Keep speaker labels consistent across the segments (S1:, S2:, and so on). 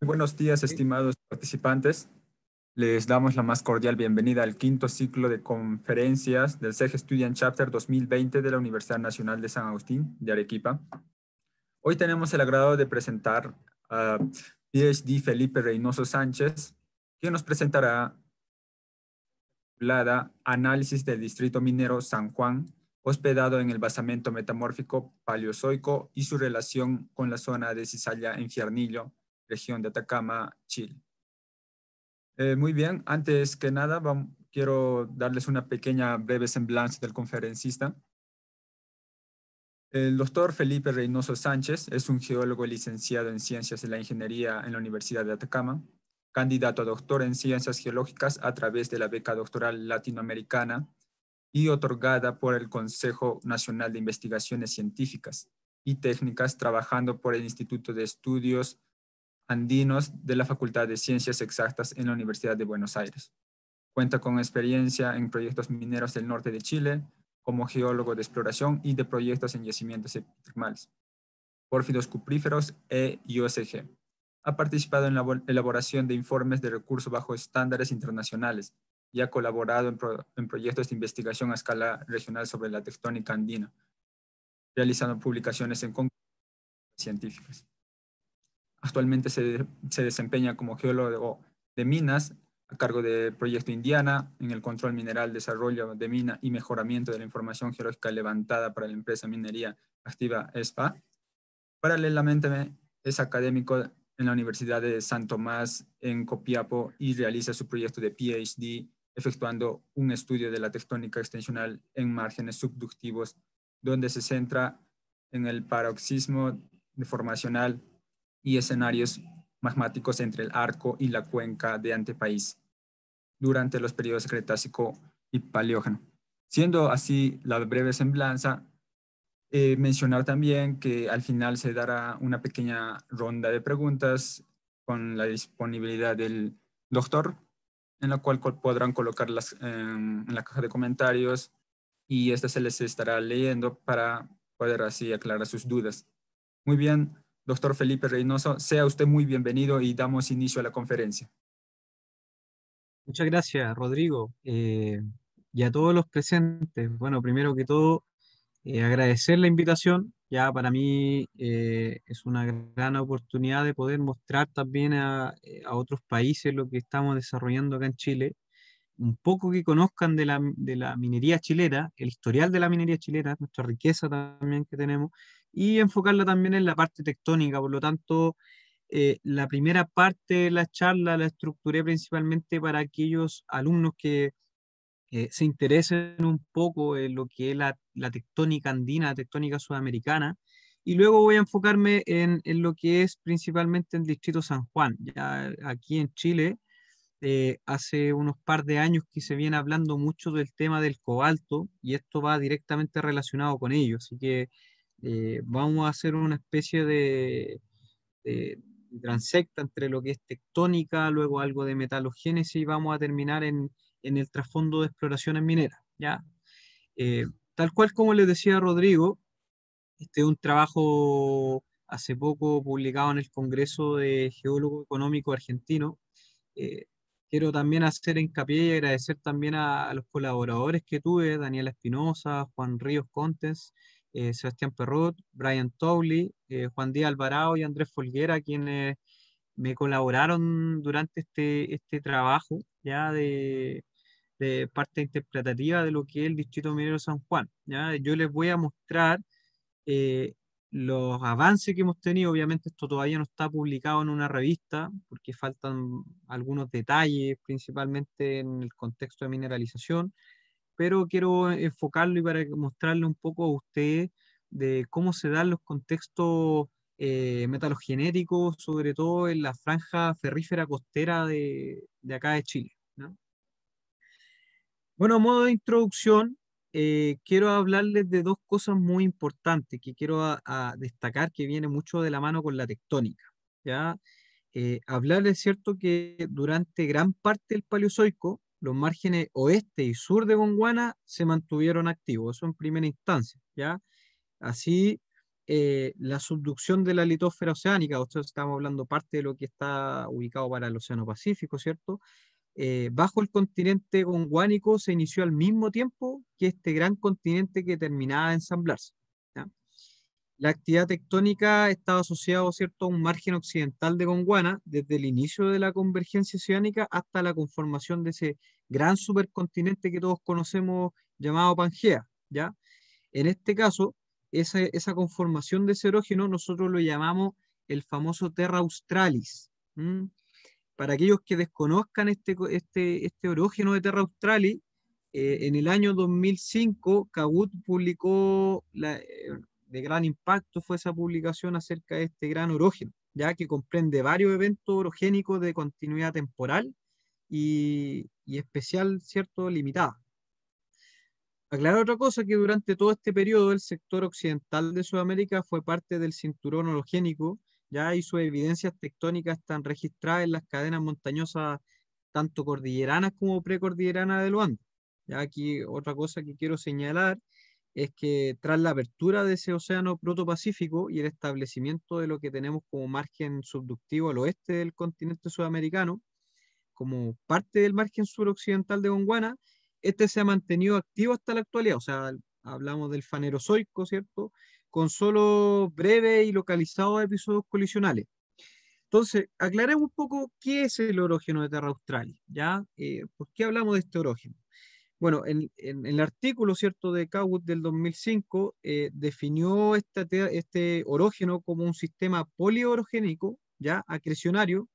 S1: Buenos días, estimados participantes. Les damos la más cordial bienvenida al quinto ciclo de conferencias del CEG Student Chapter 2020 de la Universidad Nacional de San Agustín de Arequipa. Hoy tenemos el agrado de presentar a PhD Felipe Reynoso Sánchez, quien nos presentará la Análisis del Distrito Minero San Juan, hospedado en el basamento metamórfico paleozoico y su relación con la zona de cisalla en Fiernillo, región de Atacama, Chile. Eh, muy bien, antes que nada quiero darles una pequeña breve semblanza del conferencista. El doctor Felipe Reynoso Sánchez es un geólogo licenciado en Ciencias de la Ingeniería en la Universidad de Atacama, candidato a doctor en Ciencias Geológicas a través de la beca doctoral latinoamericana y otorgada por el Consejo Nacional de Investigaciones Científicas y Técnicas, trabajando por el Instituto de Estudios andinos de la Facultad de Ciencias Exactas en la Universidad de Buenos Aires. Cuenta con experiencia en proyectos mineros del norte de Chile, como geólogo de exploración y de proyectos en yacimientos epitermales, pórfidos cupríferos e IOSG. Ha participado en la elaboración de informes de recursos bajo estándares internacionales y ha colaborado en, proyectos de investigación a escala regional sobre la tectónica andina, realizando publicaciones en concursos científicos. Actualmente se, desempeña como geólogo de minas a cargo del proyecto Indiana en el control mineral, desarrollo de mina y mejoramiento de la información geológica levantada para la empresa minería activa ESPA. Paralelamente es académico en la Universidad de San Tomás en Copiapo y realiza su proyecto de PhD efectuando un estudio de la tectónica extensional en márgenes subductivos, donde se centra en el paroxismo deformacional y escenarios magmáticos entre el arco y la cuenca de Antepaís durante los periodos Cretácico y Paleógeno. Siendo así la breve semblanza, eh, mencionar también que al final se dará una pequeña ronda de preguntas con la disponibilidad del doctor, en la cual podrán colocarlas en, em, en la caja de comentarios y esta se les estará leyendo para poder así aclarar sus dudas. Muy bien, Doctor Felipe Reynoso, sea usted muy bienvenido y damos inicio a la conferencia.
S2: Muchas gracias, Rodrigo, eh, y a todos los presentes. Bueno, primero que todo, eh, agradecer la invitación. Ya para mí eh, es una gran oportunidad de poder mostrar también a, otros países lo que estamos desarrollando acá en Chile un poco que conozcan de la, minería chilena, el historial de la minería chilera, nuestra riqueza también que tenemos, y enfocarla también en la parte tectónica. Por lo tanto, eh, la primera parte de la charla la estructuré principalmente para aquellos alumnos que eh, se interesen un poco en lo que es la, tectónica andina, la tectónica sudamericana, y luego voy a enfocarme en, en lo que es principalmente el Distrito San Juan. Ya eh, aquí en Chile, este, hace unos par de años que se viene hablando mucho del tema del cobalto y esto va directamente relacionado con ello. Así que eh, vamos a hacer una especie de, transecta entre lo que es tectónica, luego algo de metalogénesis y vamos a terminar en, el trasfondo de exploraciones mineras. ¿ya? Eh, tal cual como les decía Rodrigo, este es un trabajo hace poco publicado en el Congreso de Geólogo Económico Argentino, eh, quiero también hacer hincapié y agradecer también a, los colaboradores que tuve, Daniela Espinosa, Juan Ríos Contes, eh, Sebastián Perrot, Brian Towley, eh, Juan Díaz Alvarado y Andrés Folguera, quienes me colaboraron durante este, este trabajo ya de, parte interpretativa de lo que es el Distrito Minero San Juan. ¿ya? Yo les voy a mostrar eh, los avances que hemos tenido, obviamente esto todavía no está publicado en una revista, porque faltan algunos detalles, principalmente en el contexto de mineralización, pero quiero enfocarlo y para mostrarle un poco a usted de cómo se dan los contextos eh, metalogenéticos, sobre todo en la franja ferrífera costera de, acá de Chile. Bueno, modo de introducción, eh, quiero hablarles de dos cosas muy importantes que quiero destacar que viene mucho de la mano con la tectónica. ¿ya? Eh, hablarles, cierto, que durante gran parte del Paleozoico, los márgenes oeste y sur de Gondwana se mantuvieron activos, eso en primera instancia. ¿ya? Así, eh, la subducción de la litósfera oceánica, nosotros estamos hablando parte de lo que está ubicado para el Océano Pacífico, ¿cierto? Eh, bajo el continente gonguánico se inició al mismo tiempo que este gran continente que terminaba de ensamblarse. ¿ya? La actividad tectónica estaba asociada ¿cierto? a un margen occidental de Gondwana desde el inicio de la convergencia oceánica hasta la conformación de ese gran supercontinente que todos conocemos llamado Pangea. ¿ya? En este caso, esa, esa conformación de ese nosotros lo llamamos el famoso Terra Australis para aquellos que desconozcan este, este, este orógeno de Terra Australis, eh, en el año 2005 Kagut publicó, eh, de gran impacto fue esa publicación acerca de este gran orógeno, ya que comprende varios eventos orogénicos de continuidad temporal y, especial, ¿cierto?, limitada. Aclarar otra cosa que durante todo este periodo el sector occidental de Sudamérica fue parte del cinturón orogénico ¿ya? y sus evidencias tectónicas están registradas en las cadenas montañosas tanto cordilleranas como precordilleranas de Luanda. Ya aquí otra cosa que quiero señalar es que tras la apertura de ese océano protopacífico y el establecimiento de lo que tenemos como margen subductivo al oeste del continente sudamericano, como parte del margen suroccidental de Gondwana, este se ha mantenido activo hasta la actualidad, o sea, hablamos del fanerozoico, ¿cierto? con solo breves y localizados episodios colisionales. Entonces, aclaremos un poco qué es el orógeno de Terra Australis, ¿ya? Eh, ¿Por qué hablamos de este orógeno? Bueno, en, el artículo, ¿cierto?, de Cowut del 2005, eh, definió este orógeno como un sistema poliorogénico, ¿ya?, acrecionario,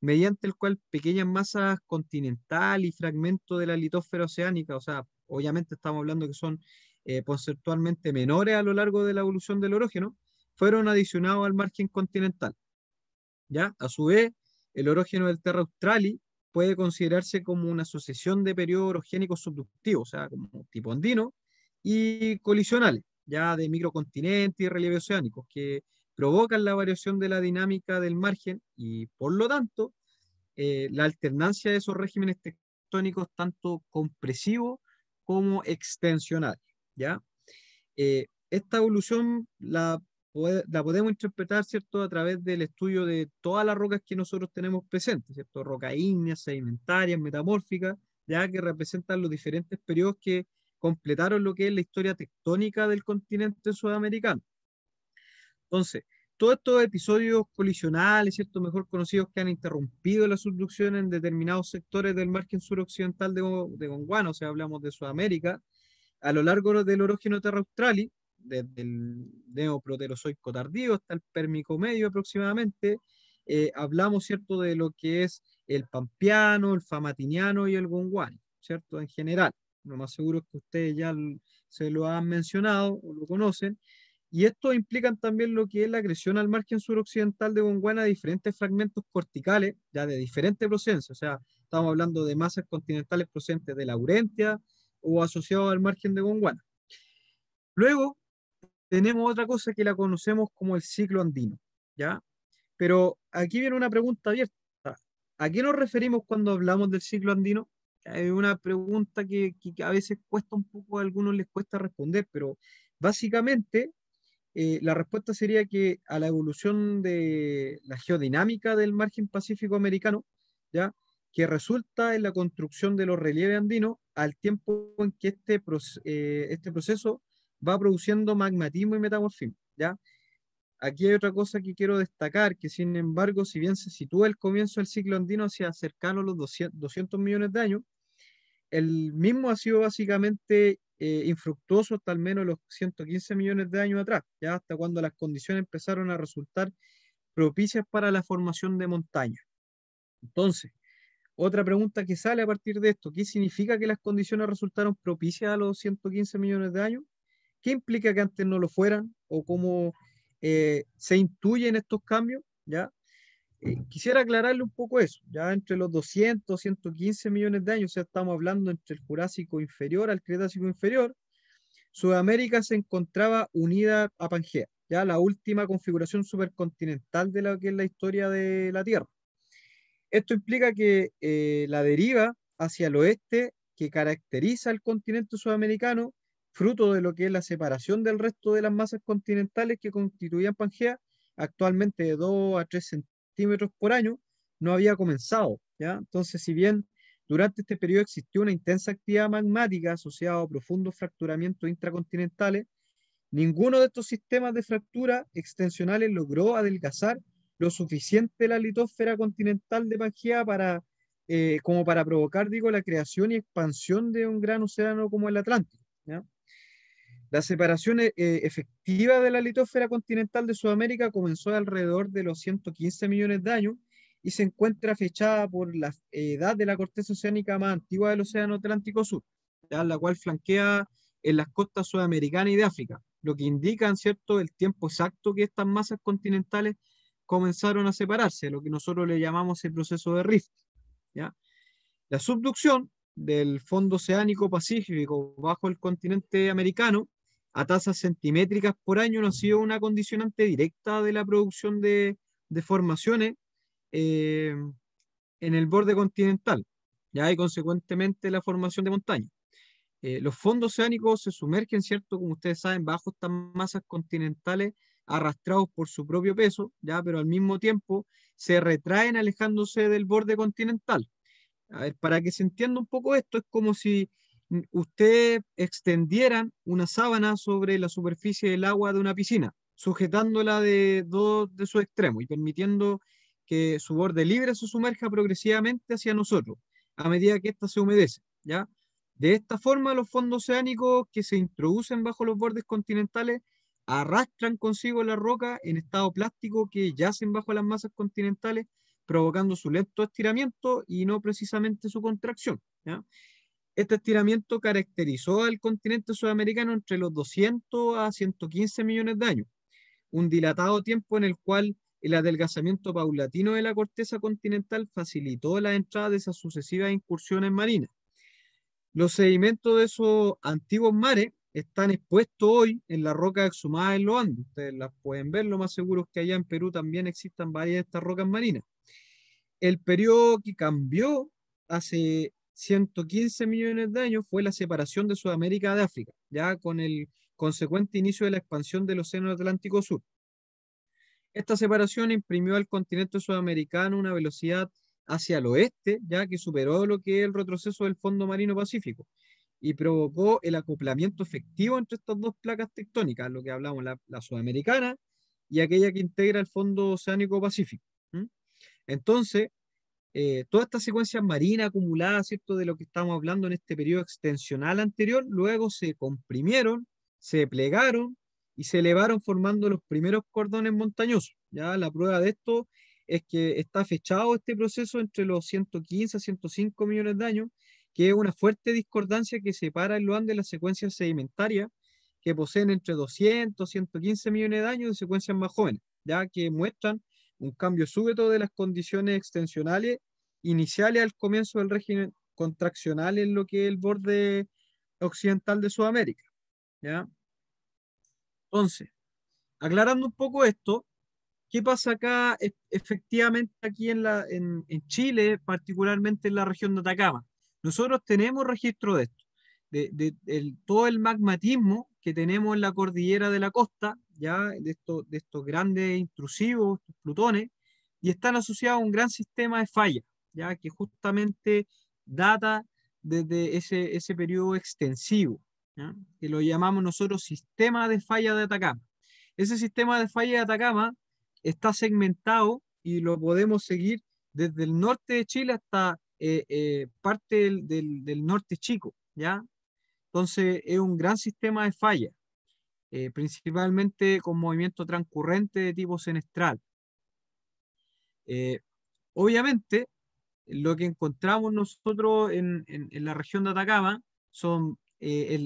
S2: mediante el cual pequeñas masas continental y fragmentos de la litósfera oceánica, o sea, obviamente estamos hablando que son eh, conceptualmente menores a lo largo de la evolución del orógeno, fueron adicionados al margen continental. ¿Ya? A su vez, el orógeno del Terra Australis puede considerarse como una sucesión de periodos orogénicos subductivos, o sea, como tipo andino, y colisionales, ya de microcontinentes y relieve oceánicos que provocan la variación de la dinámica del margen y, por lo tanto, eh, la alternancia de esos regímenes tectónicos tanto compresivos como extensionales. ¿ya? Eh, esta evolución la, la, podemos interpretar, ¿cierto?, a través del estudio de todas las rocas que nosotros tenemos presentes, ¿cierto? roca ígneas, sedimentarias, metamórficas, ya que representan los diferentes periodos que completaron lo que es la historia tectónica del continente sudamericano. Entonces, todos estos episodios colisionales, ¿cierto? mejor conocidos, que han interrumpido la subducción en determinados sectores del margen suroccidental de, de Gonguano, o sea, hablamos de Sudamérica, a lo largo del orógeno Australis, desde el neoproterozoico tardío hasta el pérmico medio aproximadamente, eh, hablamos, ¿cierto?, de lo que es el Pampiano, el famatiniano y el gonguani, ¿cierto?, en general. Lo más seguro es que ustedes ya se lo han mencionado o lo conocen. Y esto implica también lo que es la agresión al margen suroccidental de Gondwana a diferentes fragmentos corticales, ya de diferentes procesos O sea, estamos hablando de masas continentales procedentes de Laurentia, o asociado al margen de Gondwana. Luego tenemos otra cosa que la conocemos como el ciclo andino, ¿ya? Pero aquí viene una pregunta abierta. ¿A qué nos referimos cuando hablamos del ciclo andino? Es una pregunta que, a veces cuesta un poco, a algunos les cuesta responder, pero básicamente eh, la respuesta sería que a la evolución de la geodinámica del margen pacífico americano, ¿ya? que resulta en la construcción de los relieves andinos al tiempo en que este, eh, este proceso va produciendo magmatismo y metamorfismo. ¿ya? Aquí hay otra cosa que quiero destacar, que sin embargo, si bien se sitúa el comienzo del ciclo andino hacia cercano a los 200, millones de años, el mismo ha sido básicamente eh, infructuoso hasta al menos los 115 millones de años atrás, ya hasta cuando las condiciones empezaron a resultar propicias para la formación de montañas. Entonces, otra pregunta que sale a partir de esto, ¿qué significa que las condiciones resultaron propicias a los 115 millones de años? ¿Qué implica que antes no lo fueran? ¿O cómo eh, se intuyen estos cambios? ¿Ya? Eh, quisiera aclararle un poco eso, ya entre los 200, 115 millones de años, o sea, estamos hablando entre el Jurásico inferior al Cretácico inferior, Sudamérica se encontraba unida a Pangea, ya la última configuración supercontinental de lo que es la historia de la Tierra. Esto implica que eh, la deriva hacia el oeste que caracteriza el continente sudamericano, fruto de lo que es la separación del resto de las masas continentales que constituían Pangea, actualmente de 2 a 3 centímetros por año, no había comenzado. ¿ya? Entonces, si bien durante este periodo existió una intensa actividad magmática asociada a profundos fracturamientos intracontinentales, ninguno de estos sistemas de fractura extensionales logró adelgazar lo suficiente la litósfera continental de Pangea para, eh, como para provocar, digo, la creación y expansión de un gran océano como el Atlántico. La separación eh, eh, efectiva de la litósfera continental de Sudamérica comenzó alrededor de los 115 millones de años y se encuentra fechada por la edad de la corteza oceánica más antigua del Océano Atlántico Sur, la cual flanquea en las costas sudamericanas y de África, lo que indica, cierto, el tiempo exacto que estas masas continentales comenzaron a separarse, lo que nosotros le llamamos el proceso de rift. La subducción del fondo oceánico pacífico bajo el continente americano a tasas centimétricas por año no ha sido una condicionante directa de la producción de, de formaciones eh, en el borde continental, ya y consecuentemente la formación de montañas. Eh, los fondos oceánicos se sumergen, ¿cierto? Como ustedes saben, bajo estas masas continentales arrastrados por su propio peso, ya, pero al mismo tiempo se retraen alejándose del borde continental. para que se entienda un poco esto, es como si usted extendieran una sábana sobre la superficie del agua de una piscina, sujetándola de dos de sus extremos y permitiendo que su borde libre se sumerja progresivamente hacia nosotros a medida que ésta se humedece, ¿ya? De esta forma, los fondos oceánicos que se introducen bajo los bordes continentales arrastran consigo la roca en estado plástico que yacen bajo las masas continentales, provocando su lento estiramiento y no precisamente su contracción. Este estiramiento caracterizó al continente sudamericano entre los 200 a 115 millones de años, un dilatado tiempo en el cual el adelgazamiento paulatino de la corteza continental facilitó la entrada de esas sucesivas incursiones marinas. Los sedimentos de esos antiguos mares están expuestos hoy en la roca exhumada en los Ustedes las pueden ver, lo más seguro es que allá en Perú también existan varias de estas rocas marinas. El periodo que cambió hace 115 millones de años fue la separación de Sudamérica de África, ya con el consecuente inicio de la expansión del Océano Atlántico Sur. Esta separación imprimió al continente sudamericano una velocidad hacia el oeste, ya que superó lo que es el retroceso del fondo marino pacífico y provocó el acoplamiento efectivo entre estas dos placas tectónicas, lo que hablamos, la, sudamericana y aquella que integra el fondo oceánico pacífico. Entonces, eh, toda esta secuencia marina acumulada, ¿cierto?, de lo que estamos hablando en este periodo extensional anterior, luego se comprimieron, se plegaron y se elevaron formando los primeros cordones montañosos. Ya la prueba de esto es que está fechado este proceso entre los 115 a 105 millones de años que es una fuerte discordancia que separa el Luan de las secuencias sedimentarias que poseen entre 200 y 115 millones de años de secuencias más jóvenes, ya que muestran un cambio súbito de las condiciones extensionales iniciales al comienzo del régimen contraccional en lo que es el borde occidental de Sudamérica. ¿ya? Entonces, aclarando un poco esto, ¿qué pasa acá e-, efectivamente aquí en, la, en Chile, particularmente en la región de Atacama? Nosotros tenemos registro de esto, de, todo el magmatismo que tenemos en la cordillera de la costa, ya de, estos, de estos grandes intrusivos, estos plutones, y están asociados a un gran sistema de fallas, ya que justamente data desde ese, ese periodo extensivo, que lo llamamos nosotros sistema de falla de Atacama. Ese sistema de falla de Atacama está segmentado y lo podemos seguir desde el norte de Chile hasta eh, eh, parte del, norte chico, ¿ya? Entonces es un gran sistema de falla, eh, principalmente con movimiento transcurrente de tipo senestral. obviamente, lo que encontramos nosotros en, la región de Atacama son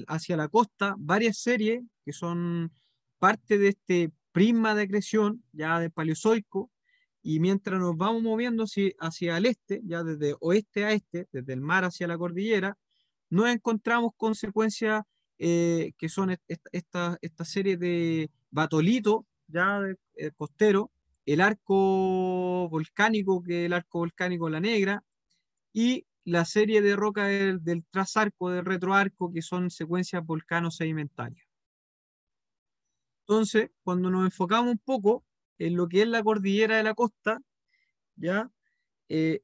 S2: hacia la costa varias series que son parte de este prisma de creación ya de paleozoico, y mientras nos vamos moviendo hacia, el este, ya desde oeste a este, desde el mar hacia la cordillera, nos encontramos consecuencias eh, que son esta, serie de batolito, ya eh, costero, el arco volcánico, que es el arco volcánico La Negra, y la serie de roca del, trasarco, del retroarco, que son secuencias volcano sedimentarias. Entonces, cuando nos enfocamos un poco, en lo que es la cordillera de la costa, ¿ya? Eh,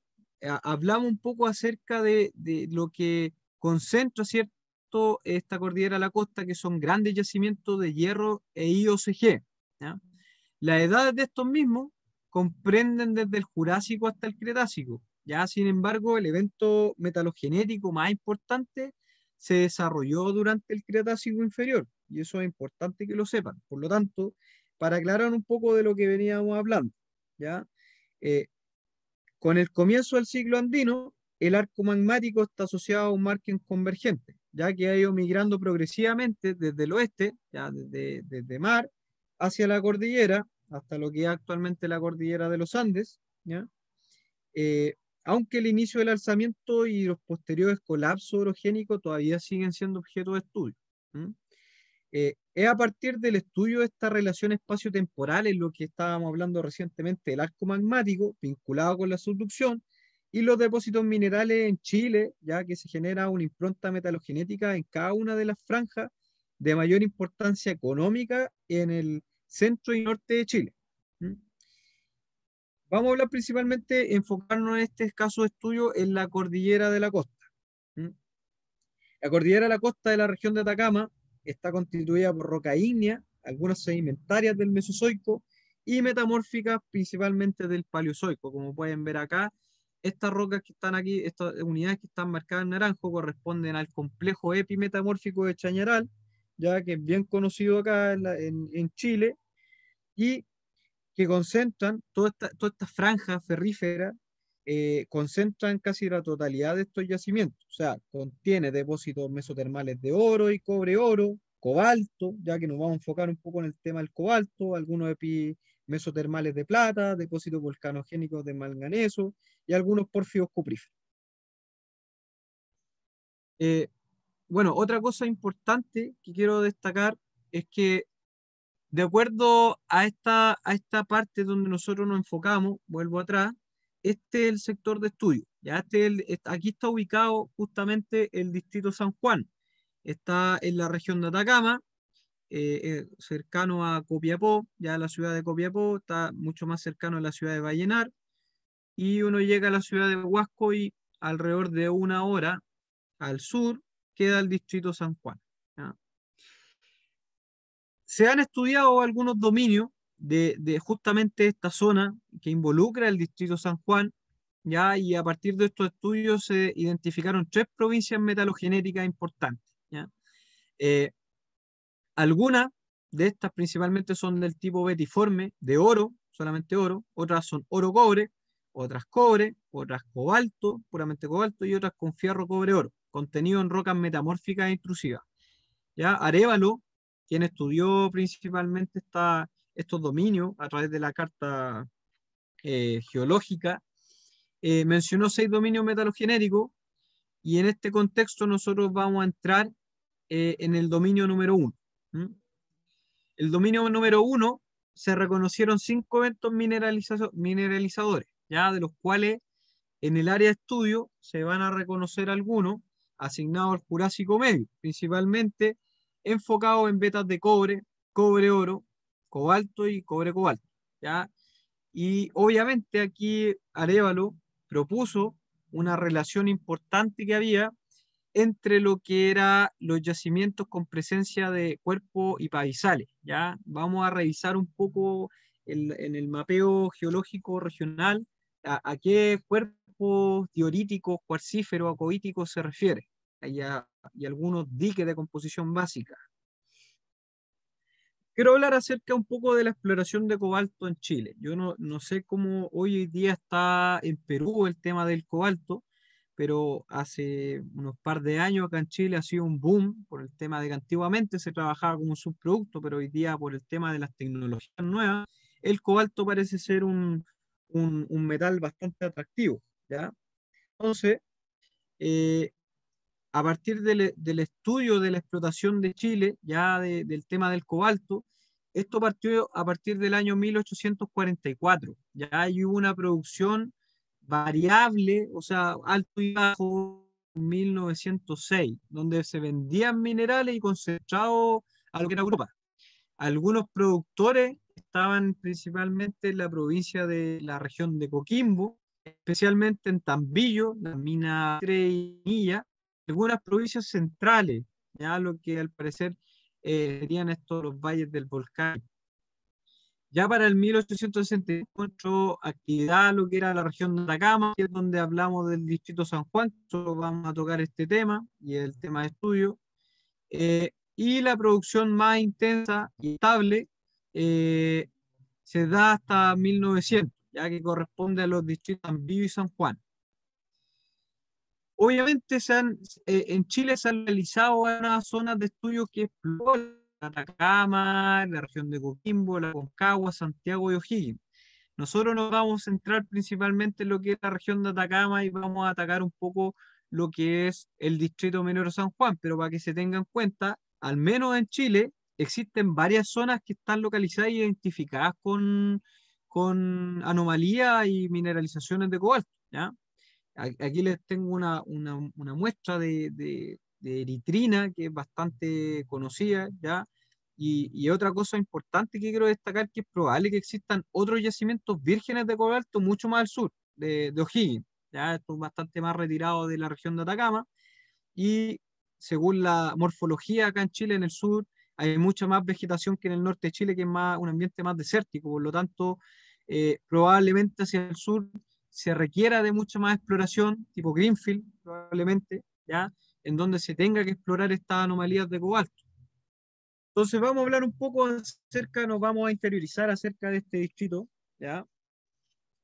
S2: hablamos un poco acerca de, lo que concentra, ¿cierto?, esta cordillera de la costa, que son grandes yacimientos de hierro e IOCG. ¿ya? Las edades de estos mismos comprenden desde el Jurásico hasta el Cretácico. Ya, sin embargo, el evento metalogenético más importante se desarrolló durante el Cretácico inferior, y eso es importante que lo sepan. Por lo tanto, para aclarar un poco de lo que veníamos hablando, ¿ya? Eh, con el comienzo del siglo andino, el arco magmático está asociado a un margen convergente, ya que ha ido migrando progresivamente desde el oeste, ya desde, mar, hacia la cordillera, hasta lo que es actualmente la cordillera de los Andes, ¿ya? Eh, aunque el inicio del alzamiento y los posteriores colapsos orogénicos todavía siguen siendo objeto de estudio es a partir del estudio de esta relación espacio-temporal, en lo que estábamos hablando recientemente, el arco magmático vinculado con la subducción y los depósitos minerales en Chile, ya que se genera una impronta metalogenética en cada una de las franjas de mayor importancia económica en el centro y norte de Chile. ¿Mm? Vamos a hablar principalmente, enfocarnos en este caso de estudio en la cordillera de la costa. ¿Mm? La cordillera de la costa de la región de Atacama está constituida por roca ígnea, algunas sedimentarias del Mesozoico y metamórficas principalmente del Paleozoico. Como pueden ver acá, estas rocas que están aquí, estas unidades que están marcadas en naranjo, corresponden al complejo epimetamórfico de Chañaral, ya que es bien conocido acá en, Chile, y que concentran toda esta, toda esta franja ferrífera eh, concentran casi la totalidad de estos yacimientos. O sea, contiene depósitos mesotermales de oro y cobre oro, cobalto, ya que nos vamos a enfocar un poco en el tema del cobalto, algunos mesotermales de plata, depósitos volcanogénicos de manganeso y algunos porfios cupríferos. Eh, bueno, otra cosa importante que quiero destacar es que de acuerdo a esta, a esta parte donde nosotros nos enfocamos, vuelvo atrás, este es el sector de estudio. Ya este aquí está ubicado justamente el distrito San Juan. Está en la región de Atacama, eh, eh, cercano a Copiapó, ya la ciudad de Copiapó, está mucho más cercano a la ciudad de Vallenar. Y uno llega a la ciudad de Huasco y alrededor de una hora al sur queda el distrito San Juan. Se han estudiado algunos dominios de, justamente esta zona que involucra el distrito San Juan, ¿ya? y a partir de estos estudios se identificaron tres provincias metalogenéticas importantes. Eh, algunas de estas principalmente son del tipo betiforme, de oro, solamente oro, otras son oro-cobre, otras cobre, otras cobalto, puramente cobalto, y otras con fierro-cobre-oro, contenido en rocas metamórficas e intrusivas. ¿Ya? Arevalo, quien estudió principalmente esta, estos dominios a través de la carta eh, geológica, eh, mencionó seis dominios metalogenéricos y en este contexto nosotros vamos a entrar eh, en el dominio número uno. El dominio número uno se reconocieron cinco eventos mineralizadores, ya de los cuales en el área de estudio se van a reconocer algunos asignados al Jurásico Medio, principalmente enfocados en vetas de cobre, cobre oro, cobalto y cobre cobalto. ¿ya? Y obviamente aquí Arevalo propuso una relación importante que había entre lo que eran los yacimientos con presencia de cuerpos y paisales. ¿ya? Vamos a revisar un poco en el mapeo geológico regional a, qué cuerpos dioríticos, cuarcíferos, acoíticos se refiere. Hay, hay algunos diques de composición básica, Quiero hablar acerca un poco de la exploración de cobalto en Chile. Yo no, no sé cómo hoy día está en Perú el tema del cobalto, pero hace unos par de años acá en Chile ha sido un boom por el tema de que antiguamente se trabajaba como un subproducto, pero hoy día por el tema de las tecnologías nuevas, el cobalto parece ser un, un, metal bastante atractivo. ¿ya? Entonces, eh, a partir e, del, estudio de la explotación de Chile, ya del tema del cobalto, esto partió a partir del año 1844. Ya hay una producción variable, o sea, alto y bajo, en 1906, donde se vendían minerales y concentrados a lo que era Europa. Algunos productores estaban principalmente en la provincia de la región de Coquimbo, especialmente en Tambillo, la mina Treinilla, algunas provincias centrales, ya lo que al parecer eh, serían estos los valles del volcán. Ya para el 1864 aquí actividad lo que era la región de Atacama, que es donde hablamos del distrito San Juan, solo vamos a tocar este tema y el tema de estudio. Eh, y la producción más intensa y estable eh, se da hasta 1900, ya que corresponde a los distritos Bío y San Juan. Obviamente se eh, en Chile se han realizado unas zonas de estudio que exploran Atacama, la región de Coquimbo, la Concagua, Santiago y O'Higgins. Nosotros nos vamos a centrar principalmente en lo que es la región de Atacama y vamos a atacar un poco lo que es el distrito Menor San Juan, pero para que se tengan en cuenta, al menos en Chile existen varias zonas que están localizadas y e identificadas con, con anomalías y mineralizaciones de cobalto. Aquí les tengo una, muestra de, eritrina que es bastante conocida ya. Y, otra cosa importante que quiero destacar que es probable que existan otros yacimientos vírgenes de cobalto mucho más al sur, de, de O'Higgins. Ya esto es bastante más retirado de la región de Atacama. Y según la morfología acá en Chile, en el sur, hay mucha más vegetación que en el norte de Chile, que es más, un ambiente más desértico. Por lo tanto, eh, probablemente hacia el sur se requiera de mucha más exploración, tipo Greenfield probablemente, ¿ya? en donde se tenga que explorar estas anomalías de cobalto. Entonces vamos a hablar un poco acerca, nos vamos a interiorizar acerca de este distrito. ¿ya?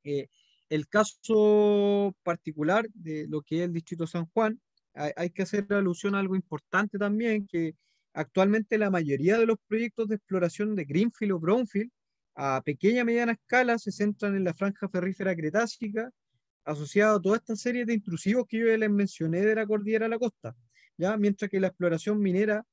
S2: Eh, el caso particular de lo que es el distrito San Juan, hay, hay que hacer alusión a algo importante también, que actualmente la mayoría de los proyectos de exploración de Greenfield o Brownfield a pequeña y mediana escala se centran en la franja ferrífera cretácica, asociada a toda esta serie de intrusivos que yo ya les mencioné de la cordillera a la costa, ¿ya? mientras que la exploración minera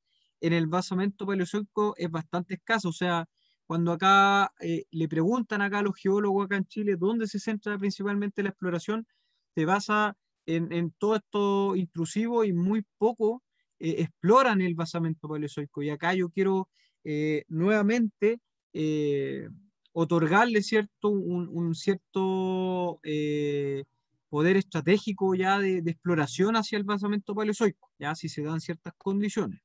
S2: en el basamento paleozoico es bastante escasa, o sea, cuando acá eh, le preguntan acá a los geólogos acá en Chile dónde se centra principalmente la exploración, se basa en, en todo esto intrusivo y muy poco eh, exploran el basamento paleozoico. Y acá yo quiero eh, nuevamente eh, otorgarle cierto, un, cierto eh, poder estratégico ya de, exploración hacia el basamento paleozoico, ya si se dan ciertas condiciones.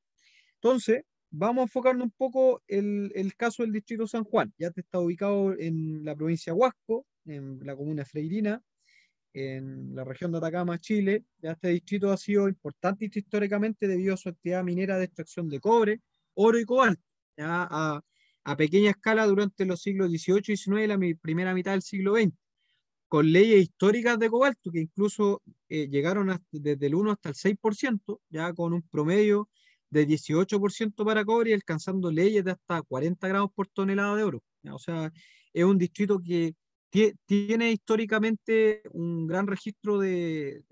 S2: Entonces, vamos a enfocarnos un poco el, el caso del distrito San Juan. Ya te está ubicado en la provincia Huasco, en la comuna Freirina, en la región de Atacama, Chile. Ya este distrito ha sido importante históricamente debido a su actividad minera de extracción de cobre, oro y cobalto. Ya a a pequeña escala durante los siglos XVIII y XIX y la primera mitad del siglo XX, con leyes históricas de cobalto que incluso eh, llegaron desde el 1 hasta el 6%, ya con un promedio de 18% para cobre y alcanzando leyes de hasta 40 gramos por tonelada de oro. O sea, es un distrito que tiene históricamente un gran registro de,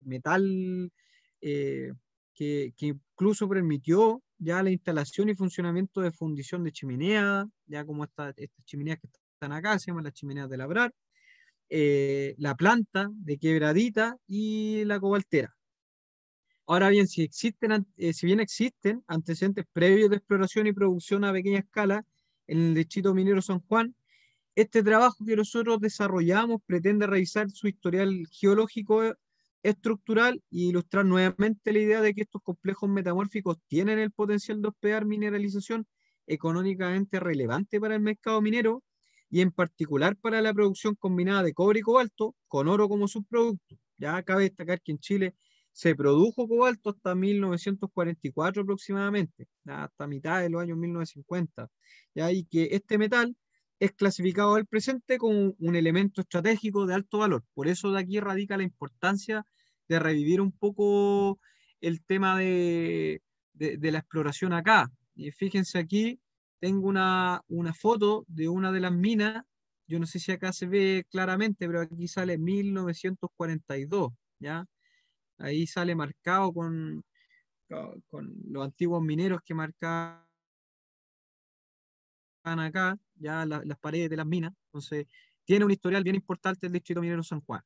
S2: metal eh, que, incluso permitió ya la instalación y funcionamiento de fundición de chimenea, ya como estas chimeneas que están acá, se llaman las chimeneas de labrar, eh, la planta de quebradita y la cobaltera. Ahora bien, si, existen, eh, si bien existen antecedentes previos de exploración y producción a pequeña escala en el distrito minero San Juan, este trabajo que nosotros desarrollamos pretende revisar su historial geológico estructural e ilustrar nuevamente la idea de que estos complejos metamórficos tienen el potencial de hospedar mineralización económicamente relevante para el mercado minero y en particular para la producción combinada de cobre y cobalto con oro como subproducto. Ya cabe destacar que en Chile se produjo cobalto hasta 1944 aproximadamente, hasta mitad de los años 1950, y que este metal es clasificado al presente como un elemento estratégico de alto valor. Por eso de aquí radica la importancia de revivir un poco el tema de, de, la exploración acá. Y fíjense aquí, tengo una, una, foto de una de las minas, yo no sé si acá se ve claramente, pero aquí sale 1942, ¿ya? Ahí sale marcado con, con los antiguos mineros que marcaban están acá, ya las paredes de las minas, entonces tiene un historial bien importante el distrito minero San Juan.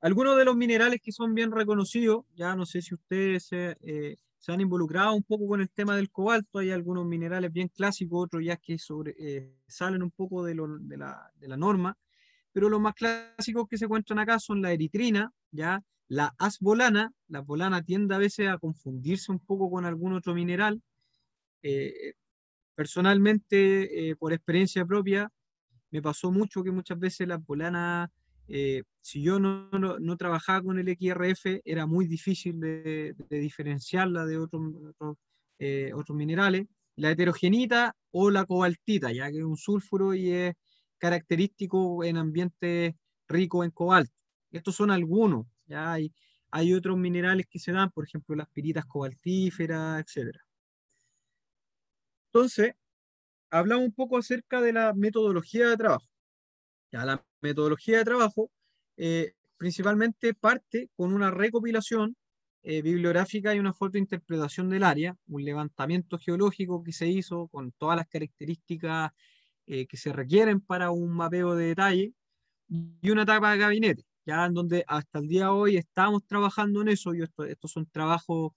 S2: Algunos de los minerales que son bien reconocidos, ya no sé si ustedes se eh, han involucrado un poco con el tema del cobalto, hay algunos minerales bien clásicos, otros ya que sobre, eh, salen un poco de, la, norma, pero los más clásicos que se encuentran acá son la eritrina, ya la asbolana, la bolana tiende a veces a confundirse un poco con algún otro mineral, eh, Personalmente, eh, por experiencia propia, me pasó mucho que muchas veces las polana, eh, si yo no, no, trabajaba con el XRF, era muy difícil de, diferenciarla de eh, otros, minerales. La heterogenita o la cobaltita, ya que es un sulfuro y es característico en ambientes ricos en cobalto. Estos son algunos, ya hay, hay otros minerales que se dan, por ejemplo, las piritas cobaltíferas, etcétera. Entonces, hablamos un poco acerca de la metodología de trabajo. Ya, la metodología de trabajo eh, principalmente parte con una recopilación eh, bibliográfica y una fuerte interpretación del área, un levantamiento geológico que se hizo con todas las características eh, que se requieren para un mapeo de detalle y una etapa de gabinete, ya en donde hasta el día de hoy estamos trabajando en eso y esto, estos son trabajos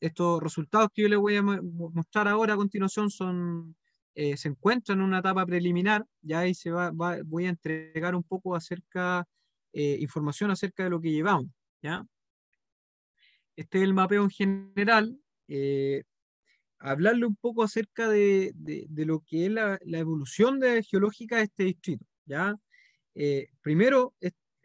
S2: estos resultados que yo les voy a mostrar ahora a continuación son, eh, se encuentran en una etapa preliminar, ya ahí se va, voy a entregar un poco acerca, eh, información acerca de lo que llevamos. ¿ya? Este es el mapeo en general. Eh, hablarle un poco acerca de, de, lo que es la, la evolución de, geológica de este distrito. ¿ya? primero,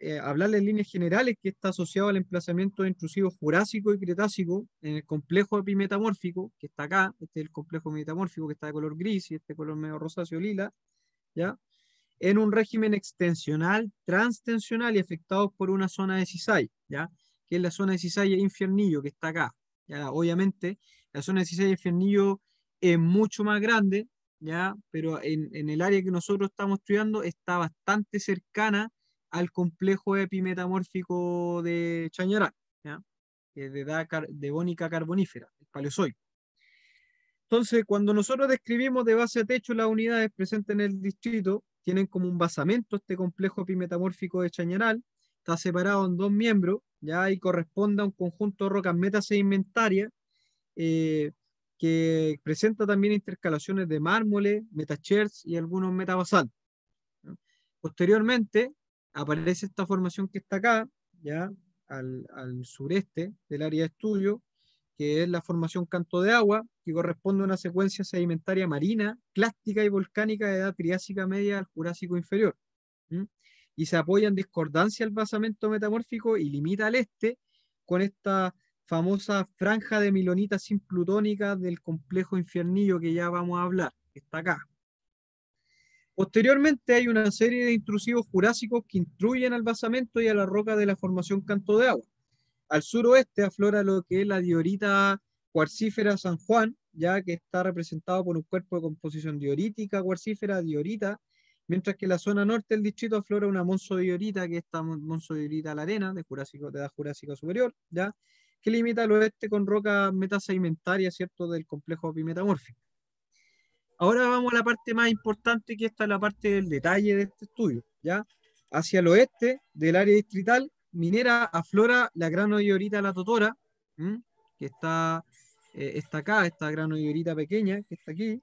S2: eh, hablar hablarle en líneas generales que está asociado al emplazamiento de intrusivo jurásico y cretácico en el complejo epimetamórfico, que está acá, este es el complejo metamórfico que está de color gris y este color medio rosáceo lila, ¿ya? en un régimen extensional, transtensional y afectado por una zona de Cisay, ¿ya? que es la zona de e infiernillo que está acá. ¿ya? Obviamente, la zona de e infiernillo es mucho más grande, ¿ya? pero en, en el área que nosotros estamos estudiando está bastante cercana al complejo epimetamórfico de Chañaral, es de edad devónica carbonífera, el paleozoico. Entonces, cuando nosotros describimos de base a techo las unidades presentes en el distrito, tienen como un basamento este complejo epimetamórfico de Chañaral, está separado en dos miembros, ya y corresponde a un conjunto de rocas metasedimentarias eh, que presenta también intercalaciones de mármoles, metacherts y algunos metabasal. Posteriormente, aparece esta formación que está acá, ya al, sureste del área de estudio, que es la formación Canto de Agua, que corresponde a una secuencia sedimentaria marina, clástica y volcánica de edad triásica media al Jurásico inferior. Y se apoya en discordancia al basamento metamórfico y limita al este con esta famosa franja de milonita sin plutónica del complejo infiernillo que ya vamos a hablar, que está acá. Posteriormente hay una serie de intrusivos jurásicos que intruyen al basamento y a la roca de la formación Canto de Agua. Al suroeste aflora lo que es la diorita cuarcífera San Juan, ya que está representado por un cuerpo de composición diorítica, cuarcífera, diorita, mientras que la zona norte del distrito aflora una diorita, que de diorita la arena, de Jurásico, de edad Jurásica superior, ya que limita al oeste con roca metasedimentaria ¿cierto?, del complejo pimetamórfico. Ahora vamos a la parte más importante, que esta es la parte del detalle de este estudio. ¿ya? Hacia el oeste del área distrital minera aflora la grano hoyorita la totora, que está, eh, está acá, esta grano pequeña, que está aquí,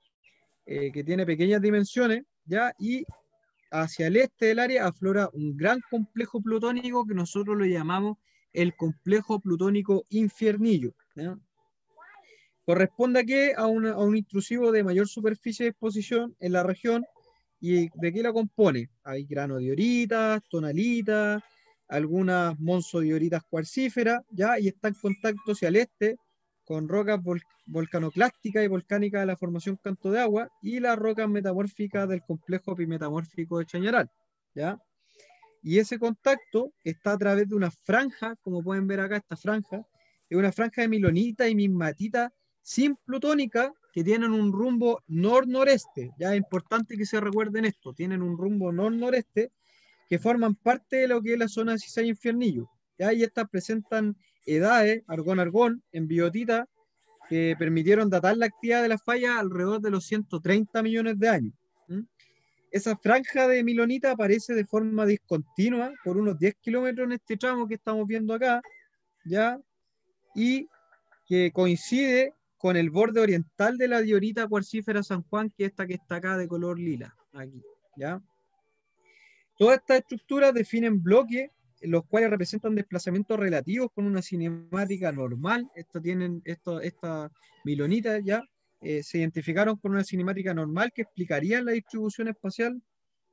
S2: eh, que tiene pequeñas dimensiones, ¿ya? y hacia el este del área aflora un gran complejo plutónico que nosotros lo llamamos el complejo plutónico infiernillo. ¿ya? Corresponde que A, un intrusivo de mayor superficie de exposición en la región. ¿Y de qué la compone? Hay grano de oritas, tonalitas, algunas monzodioritas cuarcíferas, ¿ya? Y está en contacto hacia el este con rocas volcanoclásticas y volcánicas de la formación Canto de Agua y las rocas metamórficas del complejo pimetamórfico de Chañaral, ¿ya? Y ese contacto está a través de una franja, como pueden ver acá, esta franja, es una franja de milonita y mismatita sin plutónica que tienen un rumbo nor-noreste. Ya es importante que se recuerden esto, tienen un rumbo nor-noreste que forman parte de lo que es la zona de Cisay Infiernillo. ¿ya? ahí estas presentan edades, argón-argón, en biotita, que permitieron datar la actividad de la falla alrededor de los 130 millones de años. Esa franja de Milonita aparece de forma discontinua por unos 10 kilómetros en este tramo que estamos viendo acá, ¿ya? Y que coincide con el borde oriental de la diorita cuarcífera San Juan, que es esta que está acá de color lila, aquí, ¿ya? Todas estas estructuras definen bloques, los cuales representan desplazamientos relativos con una cinemática normal. Esto tienen, esto, esta milonita ya, eh, se identificaron con una cinemática normal que explicaría la distribución espacial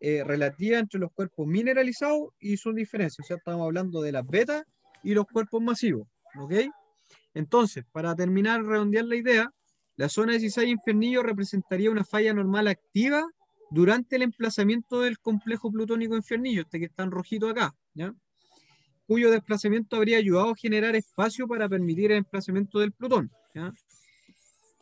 S2: eh, relativa entre los cuerpos mineralizados y sus diferencias. O sea, estamos hablando de las betas y los cuerpos masivos. ¿Ok? Entonces, para terminar, redondear la idea, la zona de 16 Infernillo representaría una falla normal activa durante el emplazamiento del complejo plutónico Infernillo, este que está en rojito acá, cuyo desplazamiento habría ayudado a generar espacio para permitir el emplazamiento del plutón.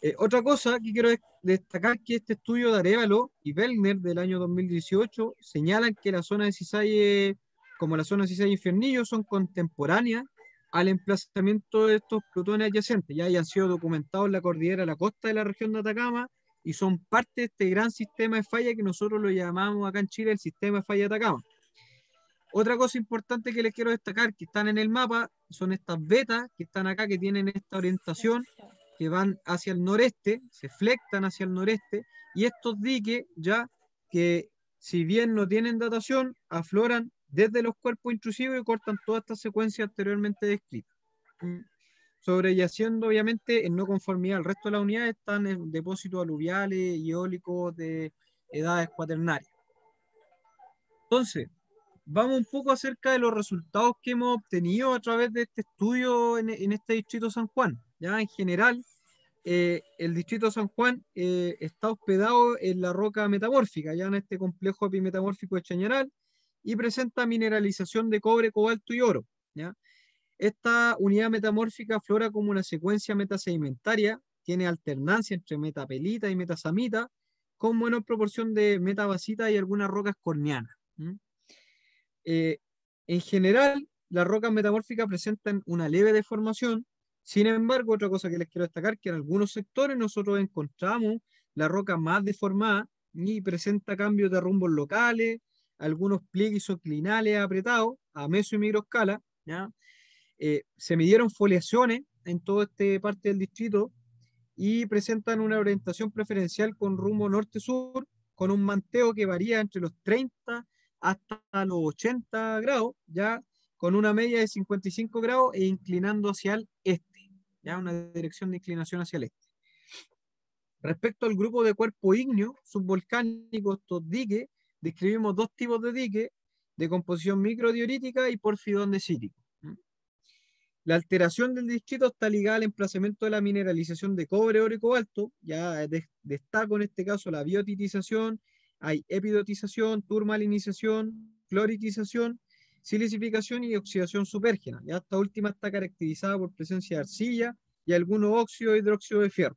S2: Eh, otra cosa que quiero destacar es que este estudio de Arevalo y Bellner del año 2018 señalan que la zona de Cisalle, como la zona de Cisalle y son contemporáneas al emplazamiento de estos plutones adyacentes, ya hayan sido documentados en la cordillera la costa de la región de Atacama y son parte de este gran sistema de falla que nosotros lo llamamos acá en Chile el sistema de falla de Atacama. Otra cosa importante que les quiero destacar, que están en el mapa, son estas vetas que están acá, que tienen esta orientación, que van hacia el noreste, se flectan hacia el noreste, y estos diques ya que si bien no tienen datación, afloran desde los cuerpos intrusivos y cortan toda esta secuencia anteriormente descrita. Mm. Sobreyaciendo, obviamente, en no conformidad al resto de las unidades, están depósitos aluviales y eólicos de edades cuaternarias. Entonces, vamos un poco acerca de los resultados que hemos obtenido a través de este estudio en, este distrito San Juan. Ya en general, eh, el distrito San Juan eh, está hospedado en la roca metamórfica, ya en este complejo epimetamórfico de Chañaral, y presenta mineralización de cobre, cobalto y oro. Esta unidad metamórfica flora como una secuencia metasedimentaria, tiene alternancia entre metapelita y metasamita, con menor proporción de metabasita y algunas rocas corneanas. Eh, en general, las rocas metamórficas presentan una leve deformación, sin embargo, otra cosa que les quiero destacar, que en algunos sectores nosotros encontramos la roca más deformada y presenta cambios de rumbos locales, algunos pliegues oclinales apretados a meso y microscala. ¿ya? Eh, se midieron foliaciones en toda esta parte del distrito y presentan una orientación preferencial con rumbo norte-sur, con un manteo que varía entre los 30 hasta los 80 grados, ya con una media de 55 grados e inclinando hacia el este, ya una dirección de inclinación hacia el este. Respecto al grupo de cuerpo ígneo subvolcánico, estos diques describimos dos tipos de dique de composición microdiorítica y porfidón La alteración del distrito está ligada al emplazamiento de la mineralización de cobre, oro y cobalto. Ya destaco en este caso la biotitización, hay epidotización, turmalinización, cloritización, silicificación y oxidación supérgena. Ya esta última está caracterizada por presencia de arcilla y algunos óxidos hidróxido de fierro.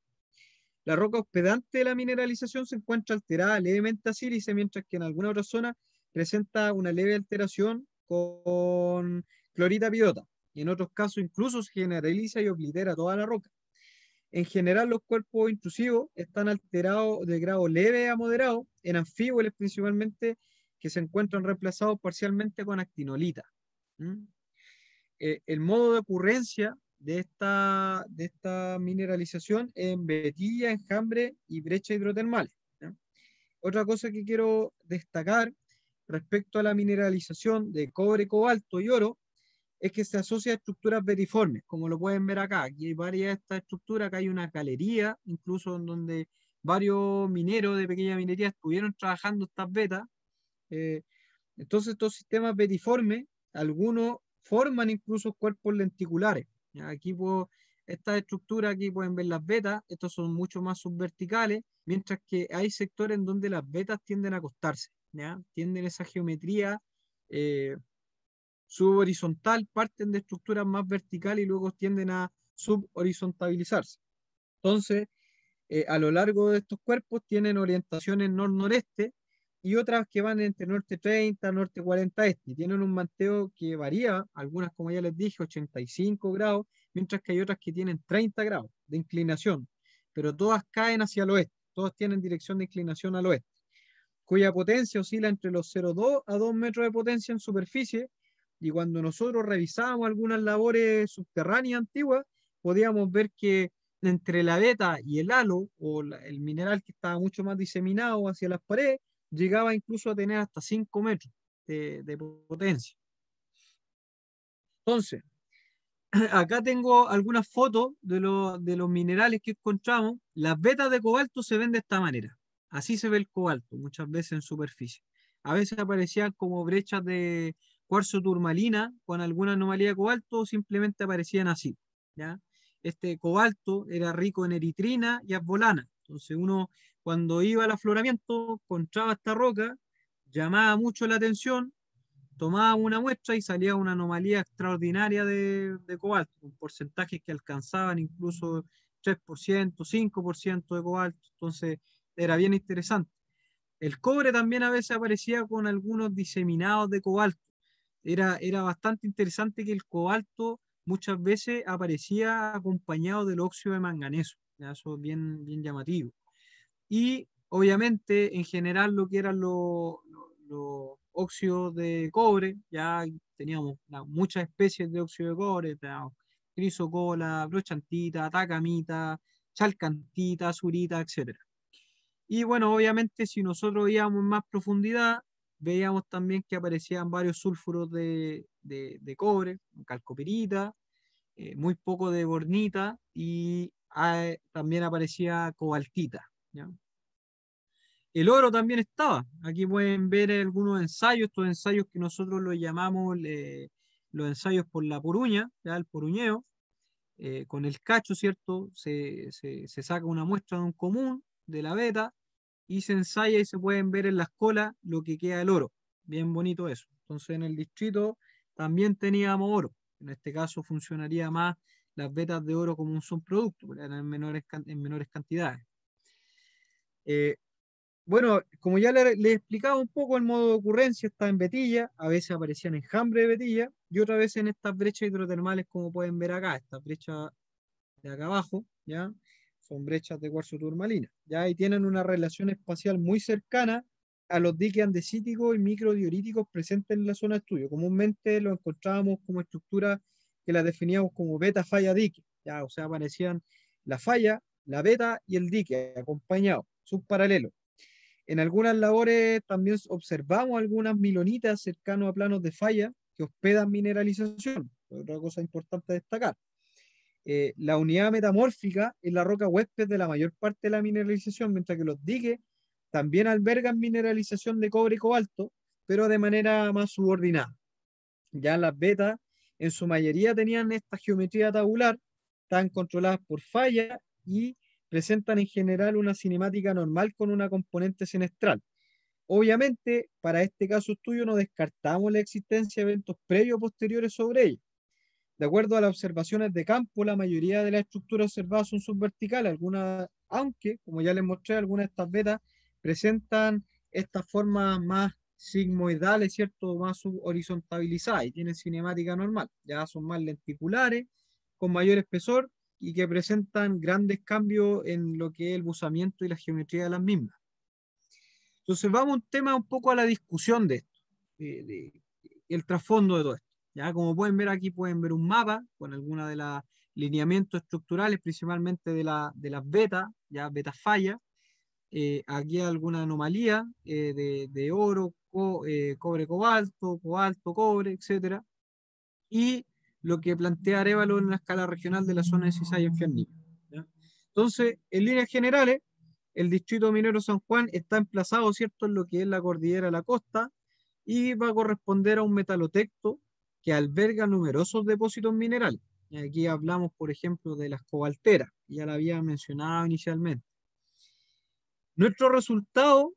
S2: La roca hospedante de la mineralización se encuentra alterada levemente a sílice, mientras que en alguna otra zona presenta una leve alteración con clorita biota. Y en otros casos incluso se generaliza y oblitera toda la roca. En general, los cuerpos intrusivos están alterados de grado leve a moderado en anfíboles principalmente que se encuentran reemplazados parcialmente con actinolita. ¿Mm? Eh, el modo de ocurrencia de esta, de esta mineralización en betilla, enjambre y brecha hidrotermales. Otra cosa que quiero destacar respecto a la mineralización de cobre, cobalto y oro es que se asocia a estructuras veriformes, como lo pueden ver acá. Aquí hay varias de estructuras, acá hay una galería, incluso en donde varios mineros de pequeña minería estuvieron trabajando estas vetas. Eh, entonces estos sistemas betiformes algunos forman incluso cuerpos lenticulares, Aquí esta estructura, aquí pueden ver las betas, estos son mucho más subverticales, mientras que hay sectores en donde las vetas tienden a acostarse, Tienden esa geometría eh, subhorizontal, parten de estructuras más verticales y luego tienden a subhorizontalizarse. Entonces, eh, a lo largo de estos cuerpos tienen orientaciones nor-noreste, y otras que van entre norte 30, norte 40 este. Tienen un manteo que varía, algunas como ya les dije, 85 grados, mientras que hay otras que tienen 30 grados de inclinación, pero todas caen hacia el oeste, todas tienen dirección de inclinación al oeste, cuya potencia oscila entre los 0,2 a 2 metros de potencia en superficie, y cuando nosotros revisábamos algunas labores subterráneas antiguas, podíamos ver que entre la beta y el halo, o el mineral que estaba mucho más diseminado hacia las paredes, llegaba incluso a tener hasta 5 metros de, potencia. Entonces, acá tengo algunas fotos de, lo, de, los minerales que encontramos. Las vetas de cobalto se ven de esta manera. Así se ve el cobalto muchas veces en superficie. A veces aparecían como brechas de cuarzo turmalina con alguna anomalía de cobalto, o simplemente aparecían así. ¿ya? Este cobalto era rico en eritrina y asbolana. Entonces uno cuando iba al afloramiento, encontraba esta roca, llamaba mucho la atención, tomaba una muestra y salía una anomalía extraordinaria de, cobalto, con porcentajes que alcanzaban incluso 3%, 5% de cobalto, entonces era bien interesante. El cobre también a veces aparecía con algunos diseminados de cobalto. Era, era bastante interesante que el cobalto muchas veces aparecía acompañado del óxido de manganeso. Eso es bien, bien llamativo. Y obviamente, en general, lo que eran los óxidos de cobre, ya teníamos muchas especies de óxido de cobre, teníamos crisocola, brochantita, tacamita, chalcantita, azurita, etc. Y bueno, obviamente, si nosotros íbamos en más profundidad, veíamos también que aparecían varios sulfuros de, cobre, calcopirita, eh, muy poco de bornita y ah, eh, también aparecía cobaltita. El oro también estaba. Aquí pueden ver algunos ensayos, estos ensayos que nosotros los llamamos los ensayos por la poruña, el poruñeo. Eh, con el cacho, ¿cierto? Se, saca una muestra de un común, de la beta, y se ensaya y se pueden ver en las colas lo que queda el oro. Bien bonito eso. Entonces en el distrito también teníamos oro. En este caso funcionaría más las betas de oro como un subproducto, en menores, en menores cantidades. Eh, bueno, como ya les he explicaba un poco, el modo de ocurrencia está en Betilla, a veces aparecían enjambre de Betilla y otra vez en estas brechas hidrotermales, como pueden ver acá, estas brechas de acá abajo, ¿ya? Son brechas de cuarzo turmalina, ¿ya? Y tienen una relación espacial muy cercana a los diques andesíticos y microdioríticos presentes en la zona de estudio. Comúnmente lo encontrábamos como estructura que las definíamos como beta falla dique, O sea, aparecían la falla, la beta y el dique acompañados subparalelo. En algunas labores también observamos algunas milonitas cercanos a planos de falla que hospedan mineralización, otra cosa importante destacar. Eh, la unidad metamórfica es la roca huésped de la mayor parte de la mineralización, mientras que los diques también albergan mineralización de cobre y cobalto, pero de manera más subordinada. Ya las betas en su mayoría tenían esta geometría tabular, tan controladas por falla y presentan en general una cinemática normal con una componente sinestral. Obviamente, para este caso estudio, no descartamos la existencia de eventos previos o posteriores sobre ellos. De acuerdo a las observaciones de campo, la mayoría de las estructuras observadas son subverticales, algunas, aunque, como ya les mostré, algunas de estas vetas presentan estas formas más sigmoidales, ¿cierto? Más subhorizontalizadas y tienen cinemática normal. Ya son más lenticulares, con mayor espesor y que presentan grandes cambios en lo que es el buzamiento y la geometría de las mismas. Entonces vamos un tema un poco a la discusión de esto, el trasfondo de todo esto. ¿ya? Como pueden ver aquí, pueden ver un mapa con algunos de los lineamientos estructurales, principalmente de, la, de las betas, ya beta falla. Eh, aquí hay alguna anomalía eh, de, de, oro, co, eh, cobre, cobalto, cobalto, cobre, etc. Y lo que plantea Arevalo en la escala regional de la zona de Cisay en Fiernillo. Entonces, en líneas generales, el distrito minero San Juan está emplazado, ¿cierto?, en lo que es la cordillera de la costa y va a corresponder a un metalotecto que alberga numerosos depósitos minerales. aquí hablamos, por ejemplo, de las cobalteras, ya la había mencionado inicialmente. Nuestro resultado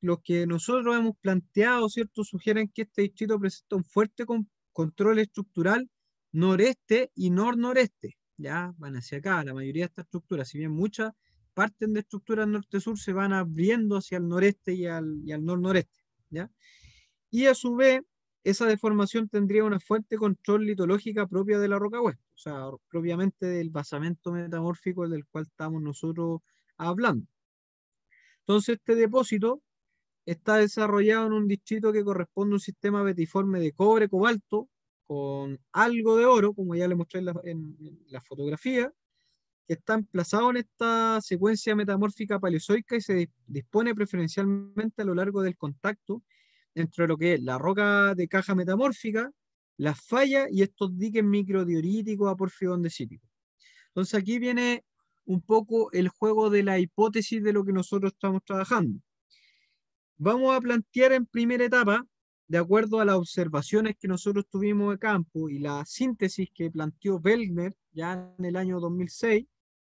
S2: lo que nosotros hemos planteado, ¿cierto?, sugieren que este distrito presenta un fuerte control estructural noreste y nor-noreste. Ya van hacia acá, la mayoría de estas estructuras, si bien muchas parten de estructuras norte-sur, se van abriendo hacia el noreste y al, nor-noreste. ¿ya? Y a su vez, esa deformación tendría una fuerte control litológica propia de la roca hueste, o sea, propiamente del basamento metamórfico del cual estamos nosotros hablando. Entonces, este depósito está desarrollado en un distrito que corresponde a un sistema betiforme de cobre, cobalto, con algo de oro, como ya le mostré en la, fotografía, que está emplazado en esta secuencia metamórfica paleozoica y se dispone preferencialmente a lo largo del contacto entre lo que es la roca de caja metamórfica, las fallas y estos diques microdioríticos a sílico. Entonces aquí viene un poco el juego de la hipótesis de lo que nosotros estamos trabajando. Vamos a plantear en primera etapa de acuerdo a las observaciones que nosotros tuvimos de campo y la síntesis que planteó Belgner ya en el año 2006